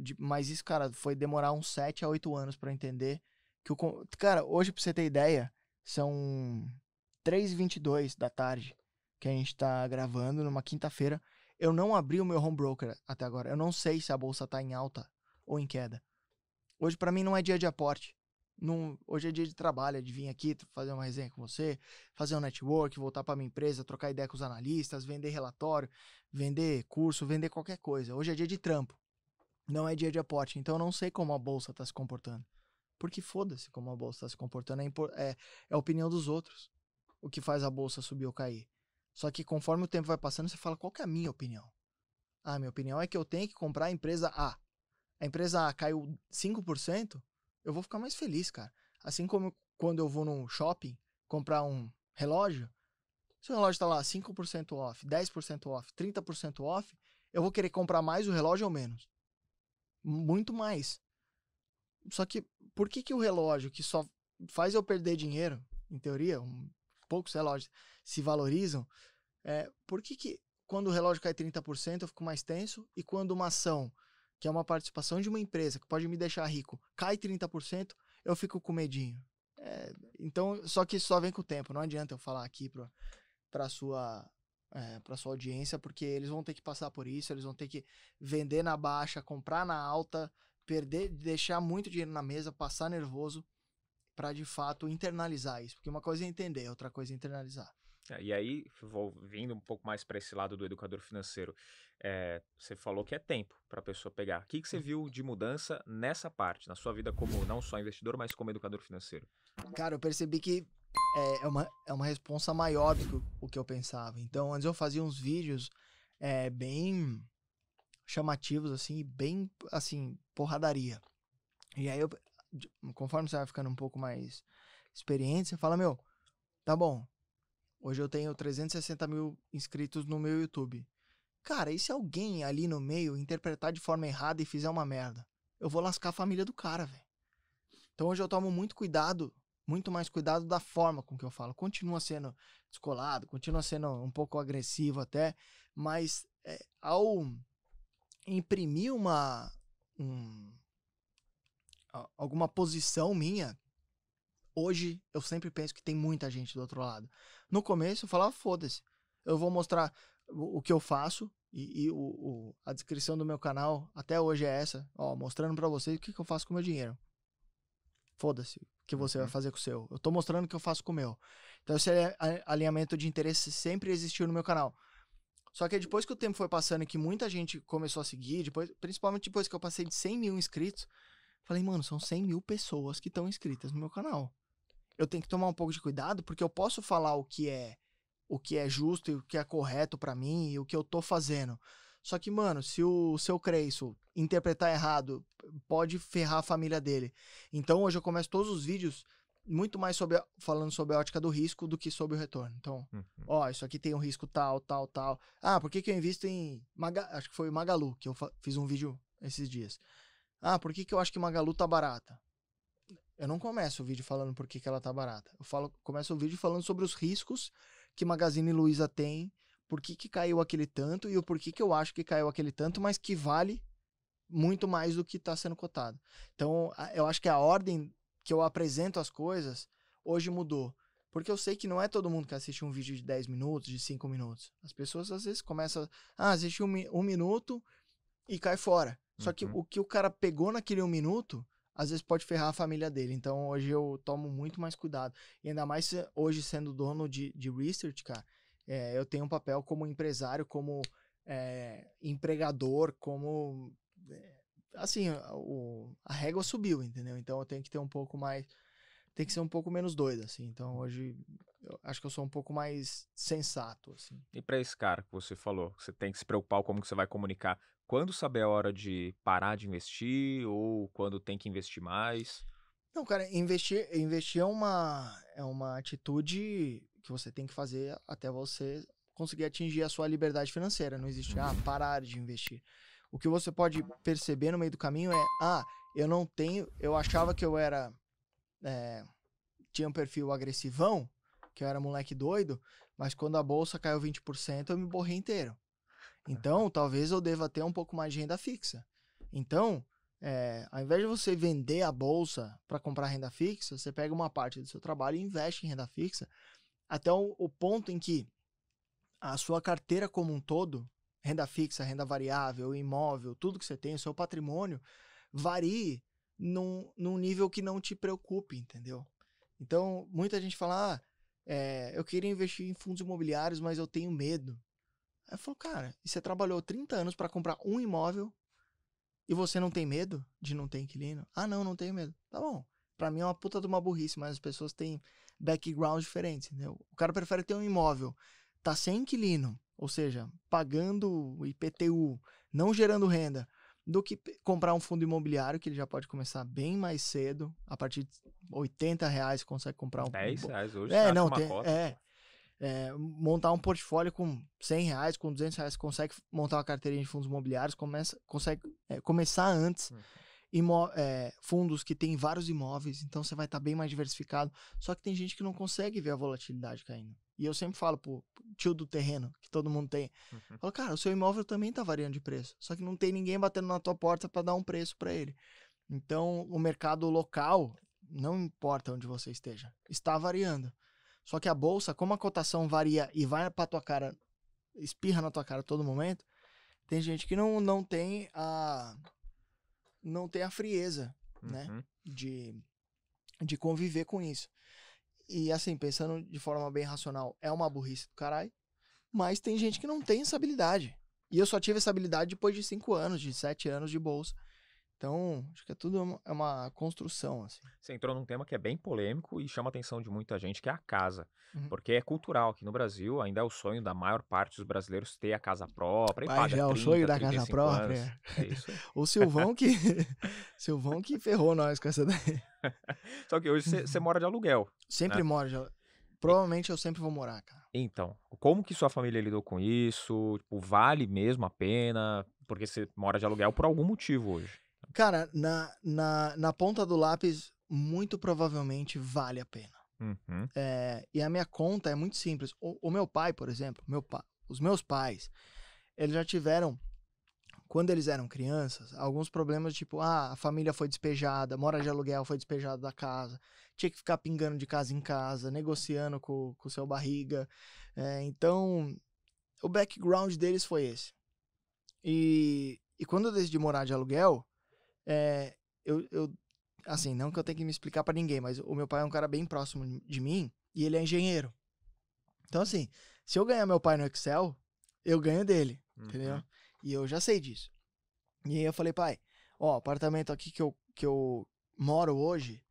De, mas isso, cara, foi demorar uns 7 a 8 anos para entender que o. Cara, hoje, pra você ter ideia, são 3h22 da tarde que a gente está gravando numa quinta-feira. Eu não abri o meu home broker até agora. Eu não sei se a bolsa está em alta ou em queda. Hoje para mim não é dia de aporte. hoje é dia de trabalho, é de vir aqui fazer uma resenha com você, fazer um network, voltar para minha empresa, trocar ideia com os analistas, vender relatório, vender curso, vender qualquer coisa. Hoje é dia de trampo. Não é dia de aporte. Então eu não sei como a bolsa está se comportando. Porque foda-se como a bolsa está se comportando, é, é, é a opinião dos outros o que faz a bolsa subir ou cair. Só que conforme o tempo vai passando, você fala, qual que é a minha opinião? Ah, minha opinião é que eu tenho que comprar a empresa A. A empresa A caiu 5%, eu vou ficar mais feliz, cara. Assim como quando eu vou num shopping comprar um relógio, se o relógio tá lá 5% off, 10% off, 30% off, eu vou querer comprar mais o relógio ou menos? Muito mais. Só que por que, que o relógio que só faz eu perder dinheiro, em teoria, um poucos relógios se valorizam, é, por que, que quando o relógio cai 30% eu fico mais tenso e quando uma ação, que é uma participação de uma empresa que pode me deixar rico, cai 30%, eu fico com medinho? É, então, só que isso só vem com o tempo, não adianta eu falar aqui para para sua é, para sua audiência, porque eles vão ter que passar por isso, eles vão ter que vender na baixa, comprar na alta, perder, deixar muito dinheiro na mesa, passar nervoso para de fato internalizar isso, porque uma coisa é entender, outra coisa é internalizar. É, e aí, vou vindo um pouco mais para esse lado do educador financeiro, é, você falou que é tempo para a pessoa pegar. O que, que você viu de mudança nessa parte, na sua vida como não só investidor, mas como educador financeiro? Cara, eu percebi que é, é uma, é uma responsa maior do que o que eu pensava. Então, antes eu fazia uns vídeos é, bem chamativos, assim, bem, assim, porradaria. E aí eu, conforme você vai ficando um pouco mais experiente, você fala, meu, tá bom, hoje eu tenho 360 mil inscritos no meu YouTube. Cara, e se alguém ali no meio interpretar de forma errada e fizer uma merda? Eu vou lascar a família do cara, velho. Então hoje eu tomo muito cuidado, muito mais cuidado da forma com que eu falo. Continua sendo descolado, continua sendo um pouco agressivo até, mas é, ao imprimir uma, um, alguma posição minha, hoje eu sempre penso que tem muita gente do outro lado. No começo eu falava, foda-se, eu vou mostrar o, que eu faço e, e o, o, a descrição do meu canal até hoje é essa, ó, mostrando para vocês o que, que, eu faço com o meu dinheiro. Foda-se o que você uhum. vai fazer com o seu. Eu tô mostrando o que eu faço com o meu. Então esse alinhamento de interesse sempre existiu no meu canal. Só que depois que o tempo foi passando e que muita gente começou a seguir, depois, principalmente depois que eu passei de 100 mil inscritos, Falei, mano, são 100 mil pessoas que estão inscritas no meu canal. Eu tenho que tomar um pouco de cuidado, porque eu posso falar o que é o que é justo e o que é correto para mim e o que eu tô fazendo. Só que, mano, se o seu Creyson interpretar errado, pode ferrar a família dele. Então hoje eu começo todos os vídeos muito mais sobre a, falando sobre a ótica do risco do que sobre o retorno. Então, uhum. ó, isso aqui tem um risco tal, tal, tal. Ah, por que, que eu invisto em. Maga, acho que foi Magalu, que eu fiz um vídeo esses dias. Ah, por que, que eu acho que Magalu tá barata? Eu não começo o vídeo falando por que, que ela tá barata. Eu falo, começo o vídeo falando sobre os riscos que Magazine Luiza tem, por que, que caiu aquele tanto e o por que eu acho que caiu aquele tanto, mas que vale muito mais do que está sendo cotado. Então, eu acho que a ordem que eu apresento as coisas hoje mudou. Porque eu sei que não é todo mundo que assiste um vídeo de 10 minutos, de 5 minutos. As pessoas às vezes começam a ah, assistir um, um minuto e cai fora. Só que uhum. o que o cara pegou naquele um minuto, às vezes pode ferrar a família dele. Então hoje eu tomo muito mais cuidado. E ainda mais hoje sendo dono de, de research, cara, é, eu tenho um papel como empresário, como é, empregador, como. É, assim, o, a régua subiu, entendeu? Então eu tenho que ter um pouco mais. Tem que ser um pouco menos doido, assim. Então hoje eu acho que eu sou um pouco mais sensato, assim. E para esse cara que você falou, você tem que se preocupar com como que você vai comunicar quando saber a hora de parar de investir ou quando tem que investir mais? Não, cara, investir, investir é, uma, é uma atitude que você tem que fazer até você conseguir atingir a sua liberdade financeira. Não existe, ah, uhum. parar de investir. O que você pode perceber no meio do caminho é, ah, eu não tenho, eu achava que eu era, é, tinha um perfil agressivão, que eu era moleque doido, mas quando a bolsa caiu 20%, eu me borrei inteiro. Então, talvez eu deva ter um pouco mais de renda fixa. Então, é, ao invés de você vender a bolsa para comprar renda fixa, você pega uma parte do seu trabalho e investe em renda fixa até o, o, ponto em que a sua carteira como um todo, renda fixa, renda variável, imóvel, tudo que você tem, o seu patrimônio, varie num, num nível que não te preocupe, entendeu? Então, muita gente fala, ah, é, eu queria investir em fundos imobiliários, mas eu tenho medo. Aí falou cara, e você trabalhou 30 anos para comprar um imóvel e você não tem medo de não ter inquilino? Ah, não, não tenho medo. Tá bom. Pra mim é uma puta de uma burrice, mas as pessoas têm background diferente, entendeu? O cara prefere ter um imóvel, tá sem inquilino, ou seja, pagando IPTU, não gerando renda, do que comprar um fundo imobiliário, que ele já pode começar bem mais cedo, a partir de 80 reais consegue comprar um... 10 reais hoje, é, não, tem, é, é, montar um portfólio com 100 reais, com 200 reais, consegue montar uma carteirinha de fundos imobiliários, começa, consegue é, começar antes. Uhum. Imo, é, fundos que tem vários imóveis, então você vai estar tá bem mais diversificado. Só que tem gente que não consegue ver a volatilidade caindo. E eu sempre falo pro tio do terreno, que todo mundo tem. Uhum. Falo, cara, o seu imóvel também tá variando de preço. Só que não tem ninguém batendo na tua porta para dar um preço para ele. Então, o mercado local, não importa onde você esteja, está variando. Só que a bolsa, como a cotação varia e vai para tua cara, espirra na tua cara a todo momento, tem gente que não, não tem a não tem a frieza, né, uhum. né, de de conviver com isso. E assim, pensando de forma bem racional, é uma burrice do caralho, mas tem gente que não tem essa habilidade. E eu só tive essa habilidade depois de cinco anos, de sete anos de bolsa. Então, acho que é tudo é uma construção. Assim. Você entrou num tema que é bem polêmico e chama a atenção de muita gente, que é a casa. Uhum. Porque é cultural aqui no Brasil, ainda é o sonho da maior parte dos brasileiros ter a casa própria. Pai, já é 30, o sonho da casa própria. É o Silvão que, (laughs) (laughs) Silvão que ferrou nós com essa daí. (laughs) Só que hoje você mora de aluguel. Sempre né? moro de aluguel. Provavelmente eu sempre vou morar, cara. Então, como que sua família lidou com isso? Tipo, vale mesmo a pena? Porque você mora de aluguel por algum motivo hoje. Cara, na, na, na ponta do lápis, muito provavelmente vale a pena. Uhum. É, e a minha conta é muito simples. O, o meu pai, por exemplo, meu pa, os meus pais, eles já tiveram, quando eles eram crianças, alguns problemas tipo: ah, a família foi despejada, mora de aluguel, foi despejada da casa, tinha que ficar pingando de casa em casa, negociando com o seu barriga. É, então, o background deles foi esse. E, e quando eu decidi morar de aluguel, é, eu, eu, assim, não que eu tenha que me explicar para ninguém, mas o meu pai é um cara bem próximo de mim e ele é engenheiro. Então, assim, se eu ganhar meu pai no Excel, eu ganho dele, uhum. entendeu? E eu já sei disso. E aí eu falei, pai, ó, apartamento aqui que eu, que eu moro hoje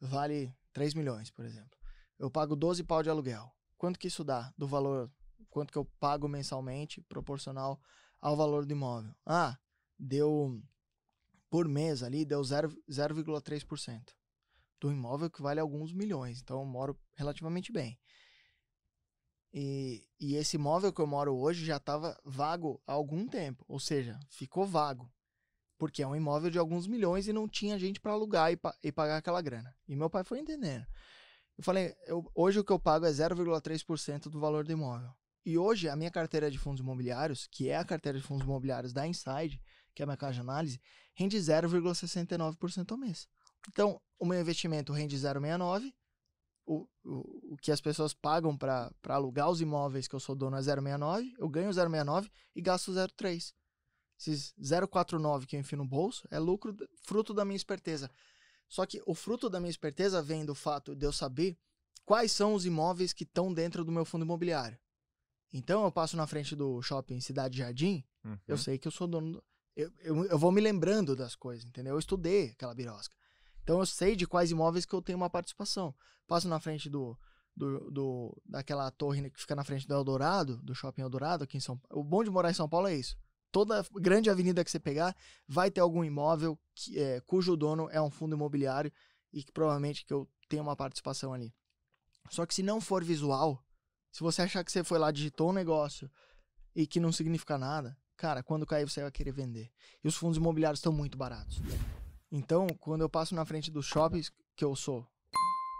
vale 3 milhões, por exemplo. Eu pago 12 pau de aluguel. Quanto que isso dá do valor, quanto que eu pago mensalmente proporcional ao valor do imóvel? Ah, deu por mês ali deu 0,3% do imóvel que vale alguns milhões. Então eu moro relativamente bem. E, e esse imóvel que eu moro hoje já estava vago há algum tempo, ou seja, ficou vago. Porque é um imóvel de alguns milhões e não tinha gente para alugar e, pa e, pagar aquela grana. E meu pai foi entendendo. Eu falei, eu, hoje o que eu pago é 0,3% do valor do imóvel. E hoje a minha carteira de fundos imobiliários, que é a carteira de fundos imobiliários da Inside, que é a minha caixa de análise, rende 0,69% ao mês. Então, o meu investimento rende 0,69%, o, o, o que as pessoas pagam para alugar os imóveis que eu sou dono é 0,69, eu ganho 0,69 e gasto 0,3. Esses 0,49 que eu enfio no bolso é lucro fruto da minha esperteza. Só que o fruto da minha esperteza vem do fato de eu saber quais são os imóveis que estão dentro do meu fundo imobiliário. Então eu passo na frente do shopping Cidade Jardim, uhum. eu sei que eu sou dono. Do... Eu, eu, eu, vou me lembrando das coisas, entendeu? Eu estudei aquela birosca. Então eu sei de quais imóveis que eu tenho uma participação. Passo na frente do, do, do daquela torre que fica na frente do Eldorado, do Shopping Eldorado, aqui em São Paulo. O bom de morar em São Paulo é isso. Toda grande avenida que você pegar vai ter algum imóvel que, é, cujo dono é um fundo imobiliário e que provavelmente que eu tenho uma participação ali. Só que se não for visual, se você achar que você foi lá, digitou um negócio e que não significa nada, cara, quando cair você vai querer vender. E os fundos imobiliários estão muito baratos. Então, quando eu passo na frente dos shoppings, que eu sou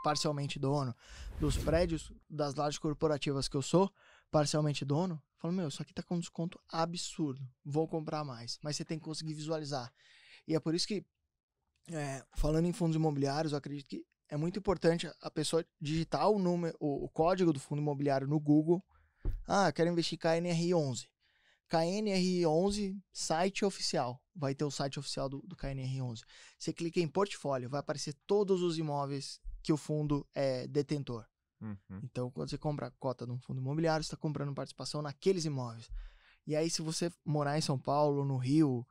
parcialmente dono, dos prédios, das lajes corporativas que eu sou parcialmente dono, falo, meu, isso aqui tá com um desconto absurdo, vou comprar mais. Mas você tem que conseguir visualizar. E é por isso que, é, falando em fundos imobiliários, eu acredito que é muito importante a pessoa digitar o número, o, o código do fundo imobiliário no Google. Ah, quero investir KNR11. KNR11 site oficial. Vai ter o site oficial do, do KNR11. Você clica em portfólio, vai aparecer todos os imóveis que o fundo é detentor. Uhum. Então, quando você compra a cota de um fundo imobiliário, você está comprando participação naqueles imóveis. E aí, se você morar em São Paulo, no Rio,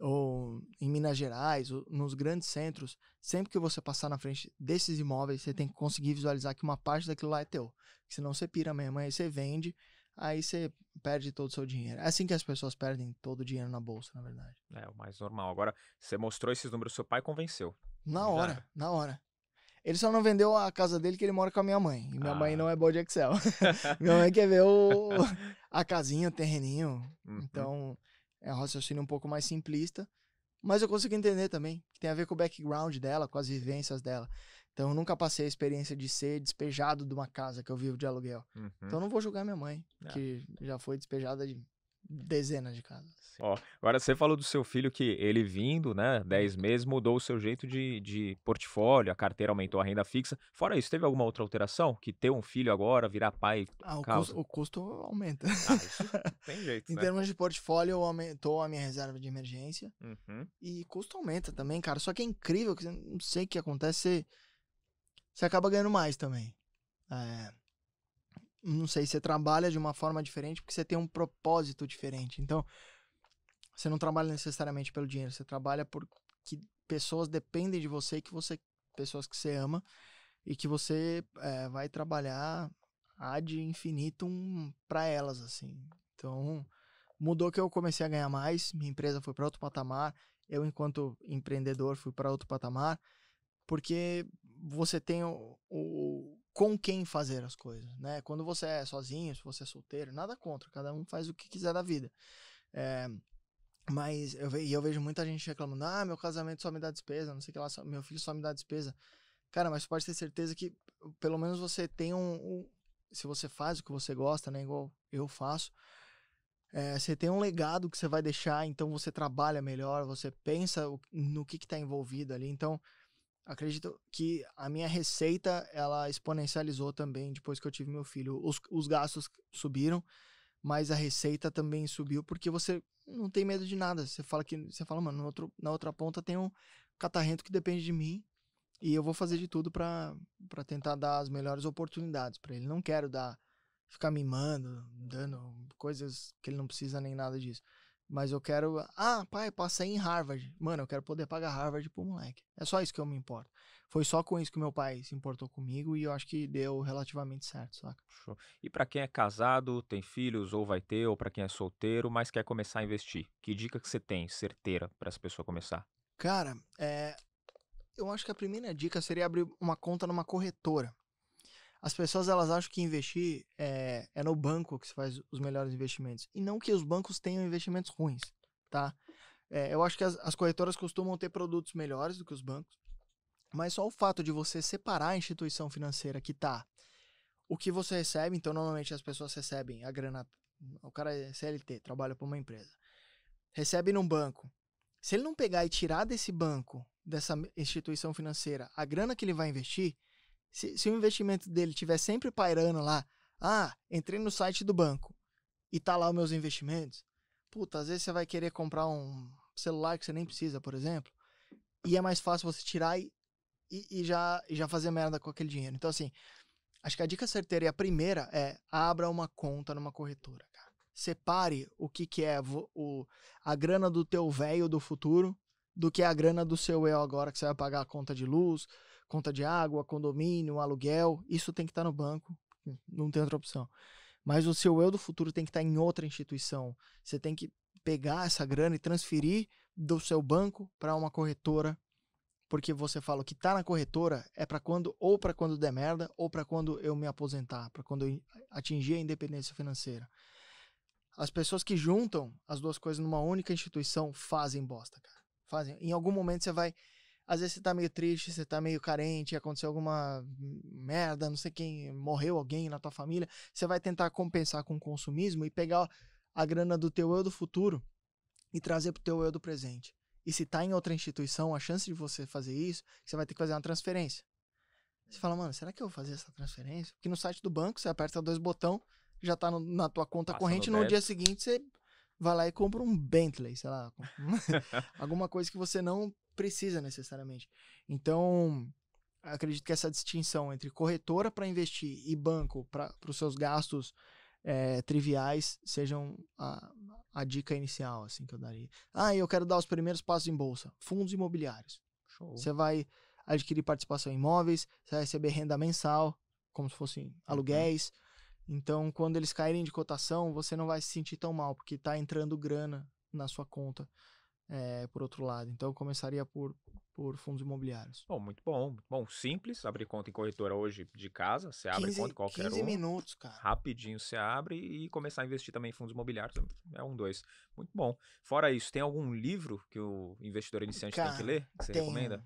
ou em Minas Gerais, nos grandes centros, sempre que você passar na frente desses imóveis, você tem que conseguir visualizar que uma parte daquilo lá é teu. Senão você pira mesmo, aí você vende aí você perde todo o seu dinheiro. É assim que as pessoas perdem todo o dinheiro na bolsa, na verdade. É, o mais normal. Agora, você mostrou esses números seu pai convenceu. Na hora, na hora. Ele só não vendeu a casa dele que ele mora com a minha mãe. E minha ah. mãe não é boa de Excel. (laughs) minha mãe quer ver o, a casinha, o terreninho. Uhum. Então, é um raciocínio um pouco mais simplista. Mas eu consigo entender também, que tem a ver com o background dela, com as vivências dela. Então eu nunca passei a experiência de ser despejado de uma casa que eu vivo de aluguel. Uhum. Então eu não vou julgar minha mãe, é. que já foi despejada de dezenas de casas. Assim. Ó, agora você falou do seu filho que ele vindo, né, 10 uhum. meses, mudou o seu jeito de, de portfólio, a carteira aumentou a renda fixa. Fora isso, teve alguma outra alteração? Que ter um filho agora, virar pai. Ah, o, custo, o custo, aumenta. Ah, isso tem (laughs) jeito. em né? termos de portfólio, aumentou a minha reserva de emergência. Uhum. E custo aumenta também, cara. Só que é incrível, que não sei o que acontece. Você você acaba ganhando mais também. É, não sei, você trabalha de uma forma diferente porque você tem um propósito diferente. Então, você não trabalha necessariamente pelo dinheiro, você trabalha porque pessoas dependem de você, que você pessoas que você ama e que você é, vai trabalhar ad infinitum para elas assim. Então, mudou que eu comecei a ganhar mais, minha empresa foi para outro patamar, eu enquanto empreendedor fui para outro patamar, porque você tem o, o, com quem fazer as coisas, né? Quando você é sozinho, se você é solteiro, nada contra, cada um faz o que quiser da vida. É, mas eu, ve, eu vejo muita gente reclamando: ah, meu casamento só me dá despesa, não sei o que lá, só, meu filho só me dá despesa. Cara, mas pode ter certeza que pelo menos você tem um, um se você faz o que você gosta, né? Igual eu faço. É, você tem um legado que você vai deixar, então você trabalha melhor, você pensa no que está envolvido ali. Então, acredito que a minha receita ela exponencializou também depois que eu tive meu filho. Os, os gastos subiram, mas a receita também subiu porque você não tem medo de nada. Você fala que você fala, mano, outro, na outra ponta tem um catarrento que depende de mim e eu vou fazer de tudo para tentar dar as melhores oportunidades para ele. Não quero dar ficar mimando, dando coisas que ele não precisa nem nada disso. Mas eu quero. Ah, pai, passei em Harvard. Mano, eu quero poder pagar Harvard pro moleque. É só isso que eu me importo. Foi só com isso que meu pai se importou comigo e eu acho que deu relativamente certo, saca? Show. E para quem é casado, tem filhos ou vai ter, ou para quem é solteiro, mas quer começar a investir, que dica que você tem, certeira, para essa pessoa começar? Cara, é... eu acho que a primeira dica seria abrir uma conta numa corretora. As pessoas elas acham que investir é, é no banco que se faz os melhores investimentos. E não que os bancos tenham investimentos ruins, tá? É, eu acho que as, as corretoras costumam ter produtos melhores do que os bancos, mas só o fato de você separar a instituição financeira que tá o que você recebe, então normalmente as pessoas recebem a grana, o cara é CLT, trabalha para uma empresa, recebe num banco. Se ele não pegar e tirar desse banco, dessa instituição financeira, a grana que ele vai investir, se, se o investimento dele tiver sempre pairando lá, ah, entrei no site do banco e tá lá os meus investimentos, puta, às vezes você vai querer comprar um celular que você nem precisa, por exemplo, e é mais fácil você tirar e, e, e já, e já fazer merda com aquele dinheiro. Então, assim, acho que a dica certeira e a primeira é abra uma conta numa corretora, cara. Separe o que, que é o, a grana do teu velho do futuro do que a grana do seu eu agora que você vai pagar a conta de luz, conta de água, condomínio, aluguel, isso tem que estar tá no banco, não tem outra opção. Mas o seu eu do futuro tem que estar tá em outra instituição. Você tem que pegar essa grana e transferir do seu banco para uma corretora, porque você fala que tá na corretora é para quando ou para quando der merda ou para quando eu me aposentar, para quando eu atingir a independência financeira. As pessoas que juntam as duas coisas numa única instituição fazem bosta, cara. Fazem. Em algum momento você vai às vezes você tá meio triste, você tá meio carente, aconteceu alguma merda, não sei quem, morreu alguém na tua família. Você vai tentar compensar com o consumismo e pegar a grana do teu eu do futuro e trazer pro teu eu do presente. E se tá em outra instituição, a chance de você fazer isso, é você vai ter que fazer uma transferência. Você fala, mano, será que eu vou fazer essa transferência? Porque no site do banco, você aperta dois botões, já tá no, na tua conta Passa corrente, no, no dia seguinte você vai lá e compra um Bentley, sei lá, (laughs) alguma coisa que você não precisa necessariamente. Então, acredito que essa distinção entre corretora para investir e banco para os seus gastos é, triviais sejam a, a, dica inicial assim que eu daria. Ah, eu quero dar os primeiros passos em bolsa, fundos imobiliários. Show. Você vai adquirir participação em imóveis, você vai receber renda mensal, como se fossem uhum. aluguéis. Uhum. Então, quando eles caírem de cotação, você não vai se sentir tão mal, porque está entrando grana na sua conta é, por outro lado. Então, eu começaria por, por fundos imobiliários. Bom, muito bom. bom, simples, abrir conta em corretora hoje de casa, você abre 15, conta em qualquer 15 uma, minutos, cara. Rapidinho você abre e começar a investir também em fundos imobiliários, é um, dois. Muito bom. Fora isso, tem algum livro que o investidor iniciante cara, tem que ler, que você tem, recomenda?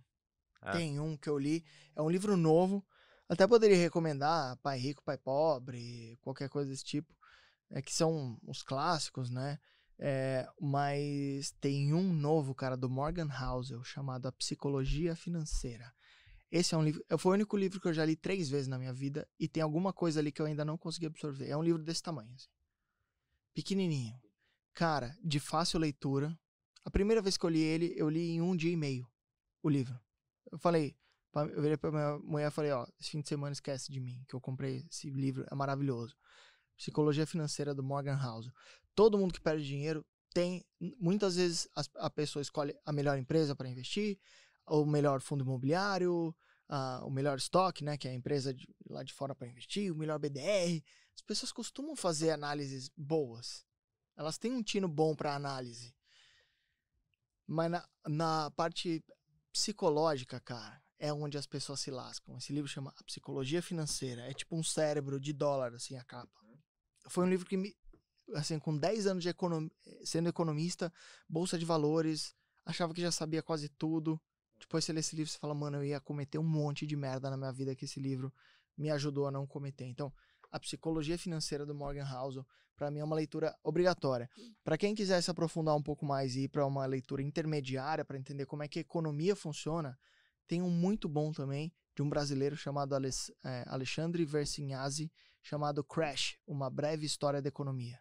Ah. Tem um que eu li, é um livro novo, até poderia recomendar Pai Rico, Pai Pobre, qualquer coisa desse tipo, é que são os clássicos, né? É, mas tem um novo, cara, do Morgan Housel, chamado A Psicologia Financeira. Esse é um livro. Foi o único livro que eu já li três vezes na minha vida e tem alguma coisa ali que eu ainda não consegui absorver. É um livro desse tamanho, assim. Pequenininho. Cara, de fácil leitura. A primeira vez que eu li ele, eu li em um dia e meio o livro. Eu falei, eu virei pra minha mulher e falei: Ó, esse fim de semana esquece de mim, que eu comprei esse livro, é maravilhoso. Psicologia Financeira do Morgan House. Todo mundo que perde dinheiro tem. Muitas vezes a, a pessoa escolhe a melhor empresa para investir, o melhor fundo imobiliário, a, o melhor estoque, né, que é a empresa de, lá de fora para investir, o melhor BDR. As pessoas costumam fazer análises boas. Elas têm um tino bom para análise. Mas na, na parte psicológica, cara, é onde as pessoas se lascam. Esse livro chama A Psicologia Financeira. É tipo um cérebro de dólar, assim, a capa foi um livro que me, assim, com 10 anos de econom, sendo economista, bolsa de valores, achava que já sabia quase tudo. Depois você lê esse livro, você fala, mano, eu ia cometer um monte de merda na minha vida que esse livro me ajudou a não cometer. Então, a Psicologia Financeira do Morgan Housel, para mim é uma leitura obrigatória. Para quem quiser se aprofundar um pouco mais e ir para uma leitura intermediária para entender como é que a economia funciona, tem um muito bom também de um brasileiro chamado é, Alexandre Versinhazi, chamado Crash, Uma Breve História da Economia.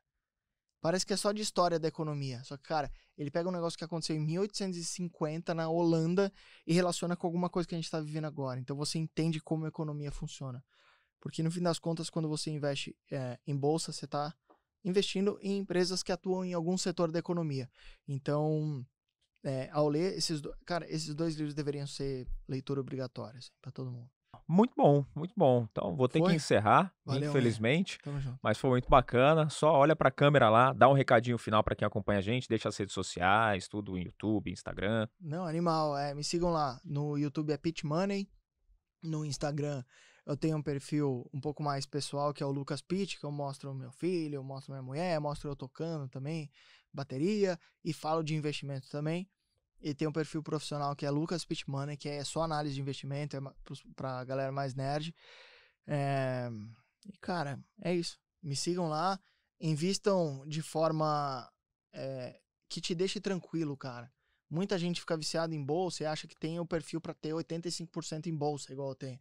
Parece que é só de história da economia. Só que, cara, ele pega um negócio que aconteceu em 1850 na Holanda e relaciona com alguma coisa que a gente está vivendo agora. Então você entende como a economia funciona. Porque no fim das contas, quando você investe é, em bolsa, você está investindo em empresas que atuam em algum setor da economia. Então, é, ao ler esses dois. Cara, esses dois livros deveriam ser leitura obrigatória assim, para todo mundo. Muito bom, muito bom. Então vou ter foi? que encerrar, Valeu, infelizmente. Mas foi muito bacana. Só olha para a câmera lá, dá um recadinho final para quem acompanha a gente, deixa as redes sociais, tudo em YouTube, Instagram. Não, animal, é, me sigam lá. No YouTube é Pit Money, no Instagram eu tenho um perfil um pouco mais pessoal que é o Lucas Pitt, que eu mostro meu filho, eu mostro minha mulher, mostro eu tocando também, bateria e falo de investimento também. E tem um perfil profissional que é Lucas Pitman que é só análise de investimento, é pra galera mais nerd. É... E, cara, é isso. Me sigam lá, invistam de forma é, que te deixe tranquilo, cara. Muita gente fica viciada em bolsa e acha que tem o perfil para ter 85% em bolsa, igual eu tenho.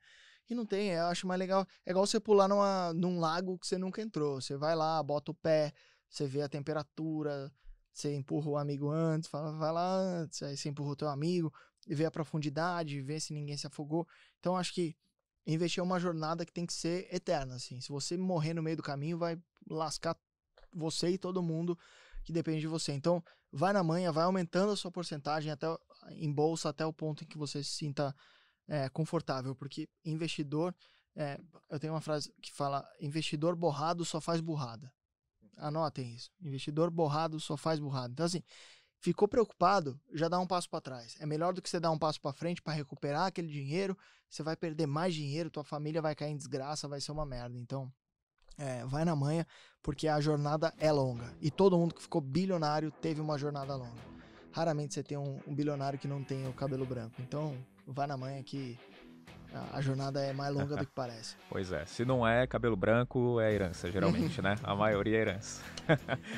E não tem, eu acho mais legal. É igual você pular numa, num lago que você nunca entrou. Você vai lá, bota o pé, você vê a temperatura, você empurra o amigo antes, fala, vai lá antes, aí você empurra o teu amigo, e vê a profundidade, vê se ninguém se afogou. Então, acho que investir é uma jornada que tem que ser eterna, assim. Se você morrer no meio do caminho, vai lascar você e todo mundo que depende de você. Então, vai na manha, vai aumentando a sua porcentagem até em bolsa até o ponto em que você se sinta é, confortável, porque investidor, é, eu tenho uma frase que fala, investidor borrado só faz burrada. Anotem isso. Investidor borrado só faz burrado. Então, assim, ficou preocupado, já dá um passo para trás. É melhor do que você dar um passo para frente para recuperar aquele dinheiro. Você vai perder mais dinheiro, tua família vai cair em desgraça, vai ser uma merda. Então, é, vai na manhã, porque a jornada é longa. E todo mundo que ficou bilionário teve uma jornada longa. Raramente você tem um, um bilionário que não tem o cabelo branco. Então, vai na manhã que a, jornada é mais longa do que parece. (laughs) Pois é. Se não é cabelo branco, é herança, geralmente, né? A maioria é herança.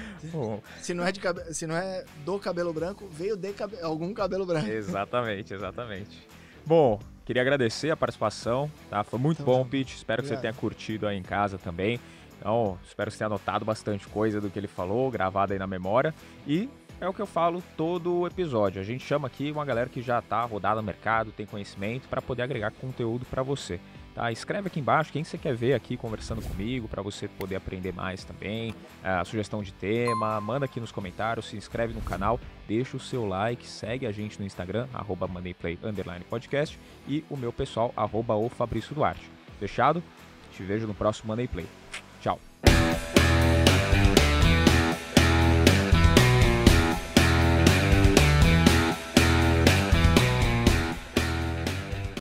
(laughs) se, não é de cabe... se não é do cabelo branco, veio de cabe... algum cabelo branco. Exatamente, exatamente. Bom, queria agradecer a participação, tá? Foi muito então, bom, Pete. Espero obrigado. que você tenha curtido aí em casa também. Então, espero que você tenha anotado bastante coisa do que ele falou, gravado aí na memória. E é o que eu falo todo episódio. A gente chama aqui uma galera que já tá rodada no mercado, tem conhecimento para poder agregar conteúdo para você. Tá, escreve aqui embaixo quem você quer ver aqui conversando comigo para você poder aprender mais também. A ah, sugestão de tema, manda aqui nos comentários, se inscreve no canal, deixa o seu like, segue a gente no Instagram @moneyplay_podcast e o meu pessoal arroba o Fabrício Duarte. Fechado? Te vejo no próximo Money Play. Tchau.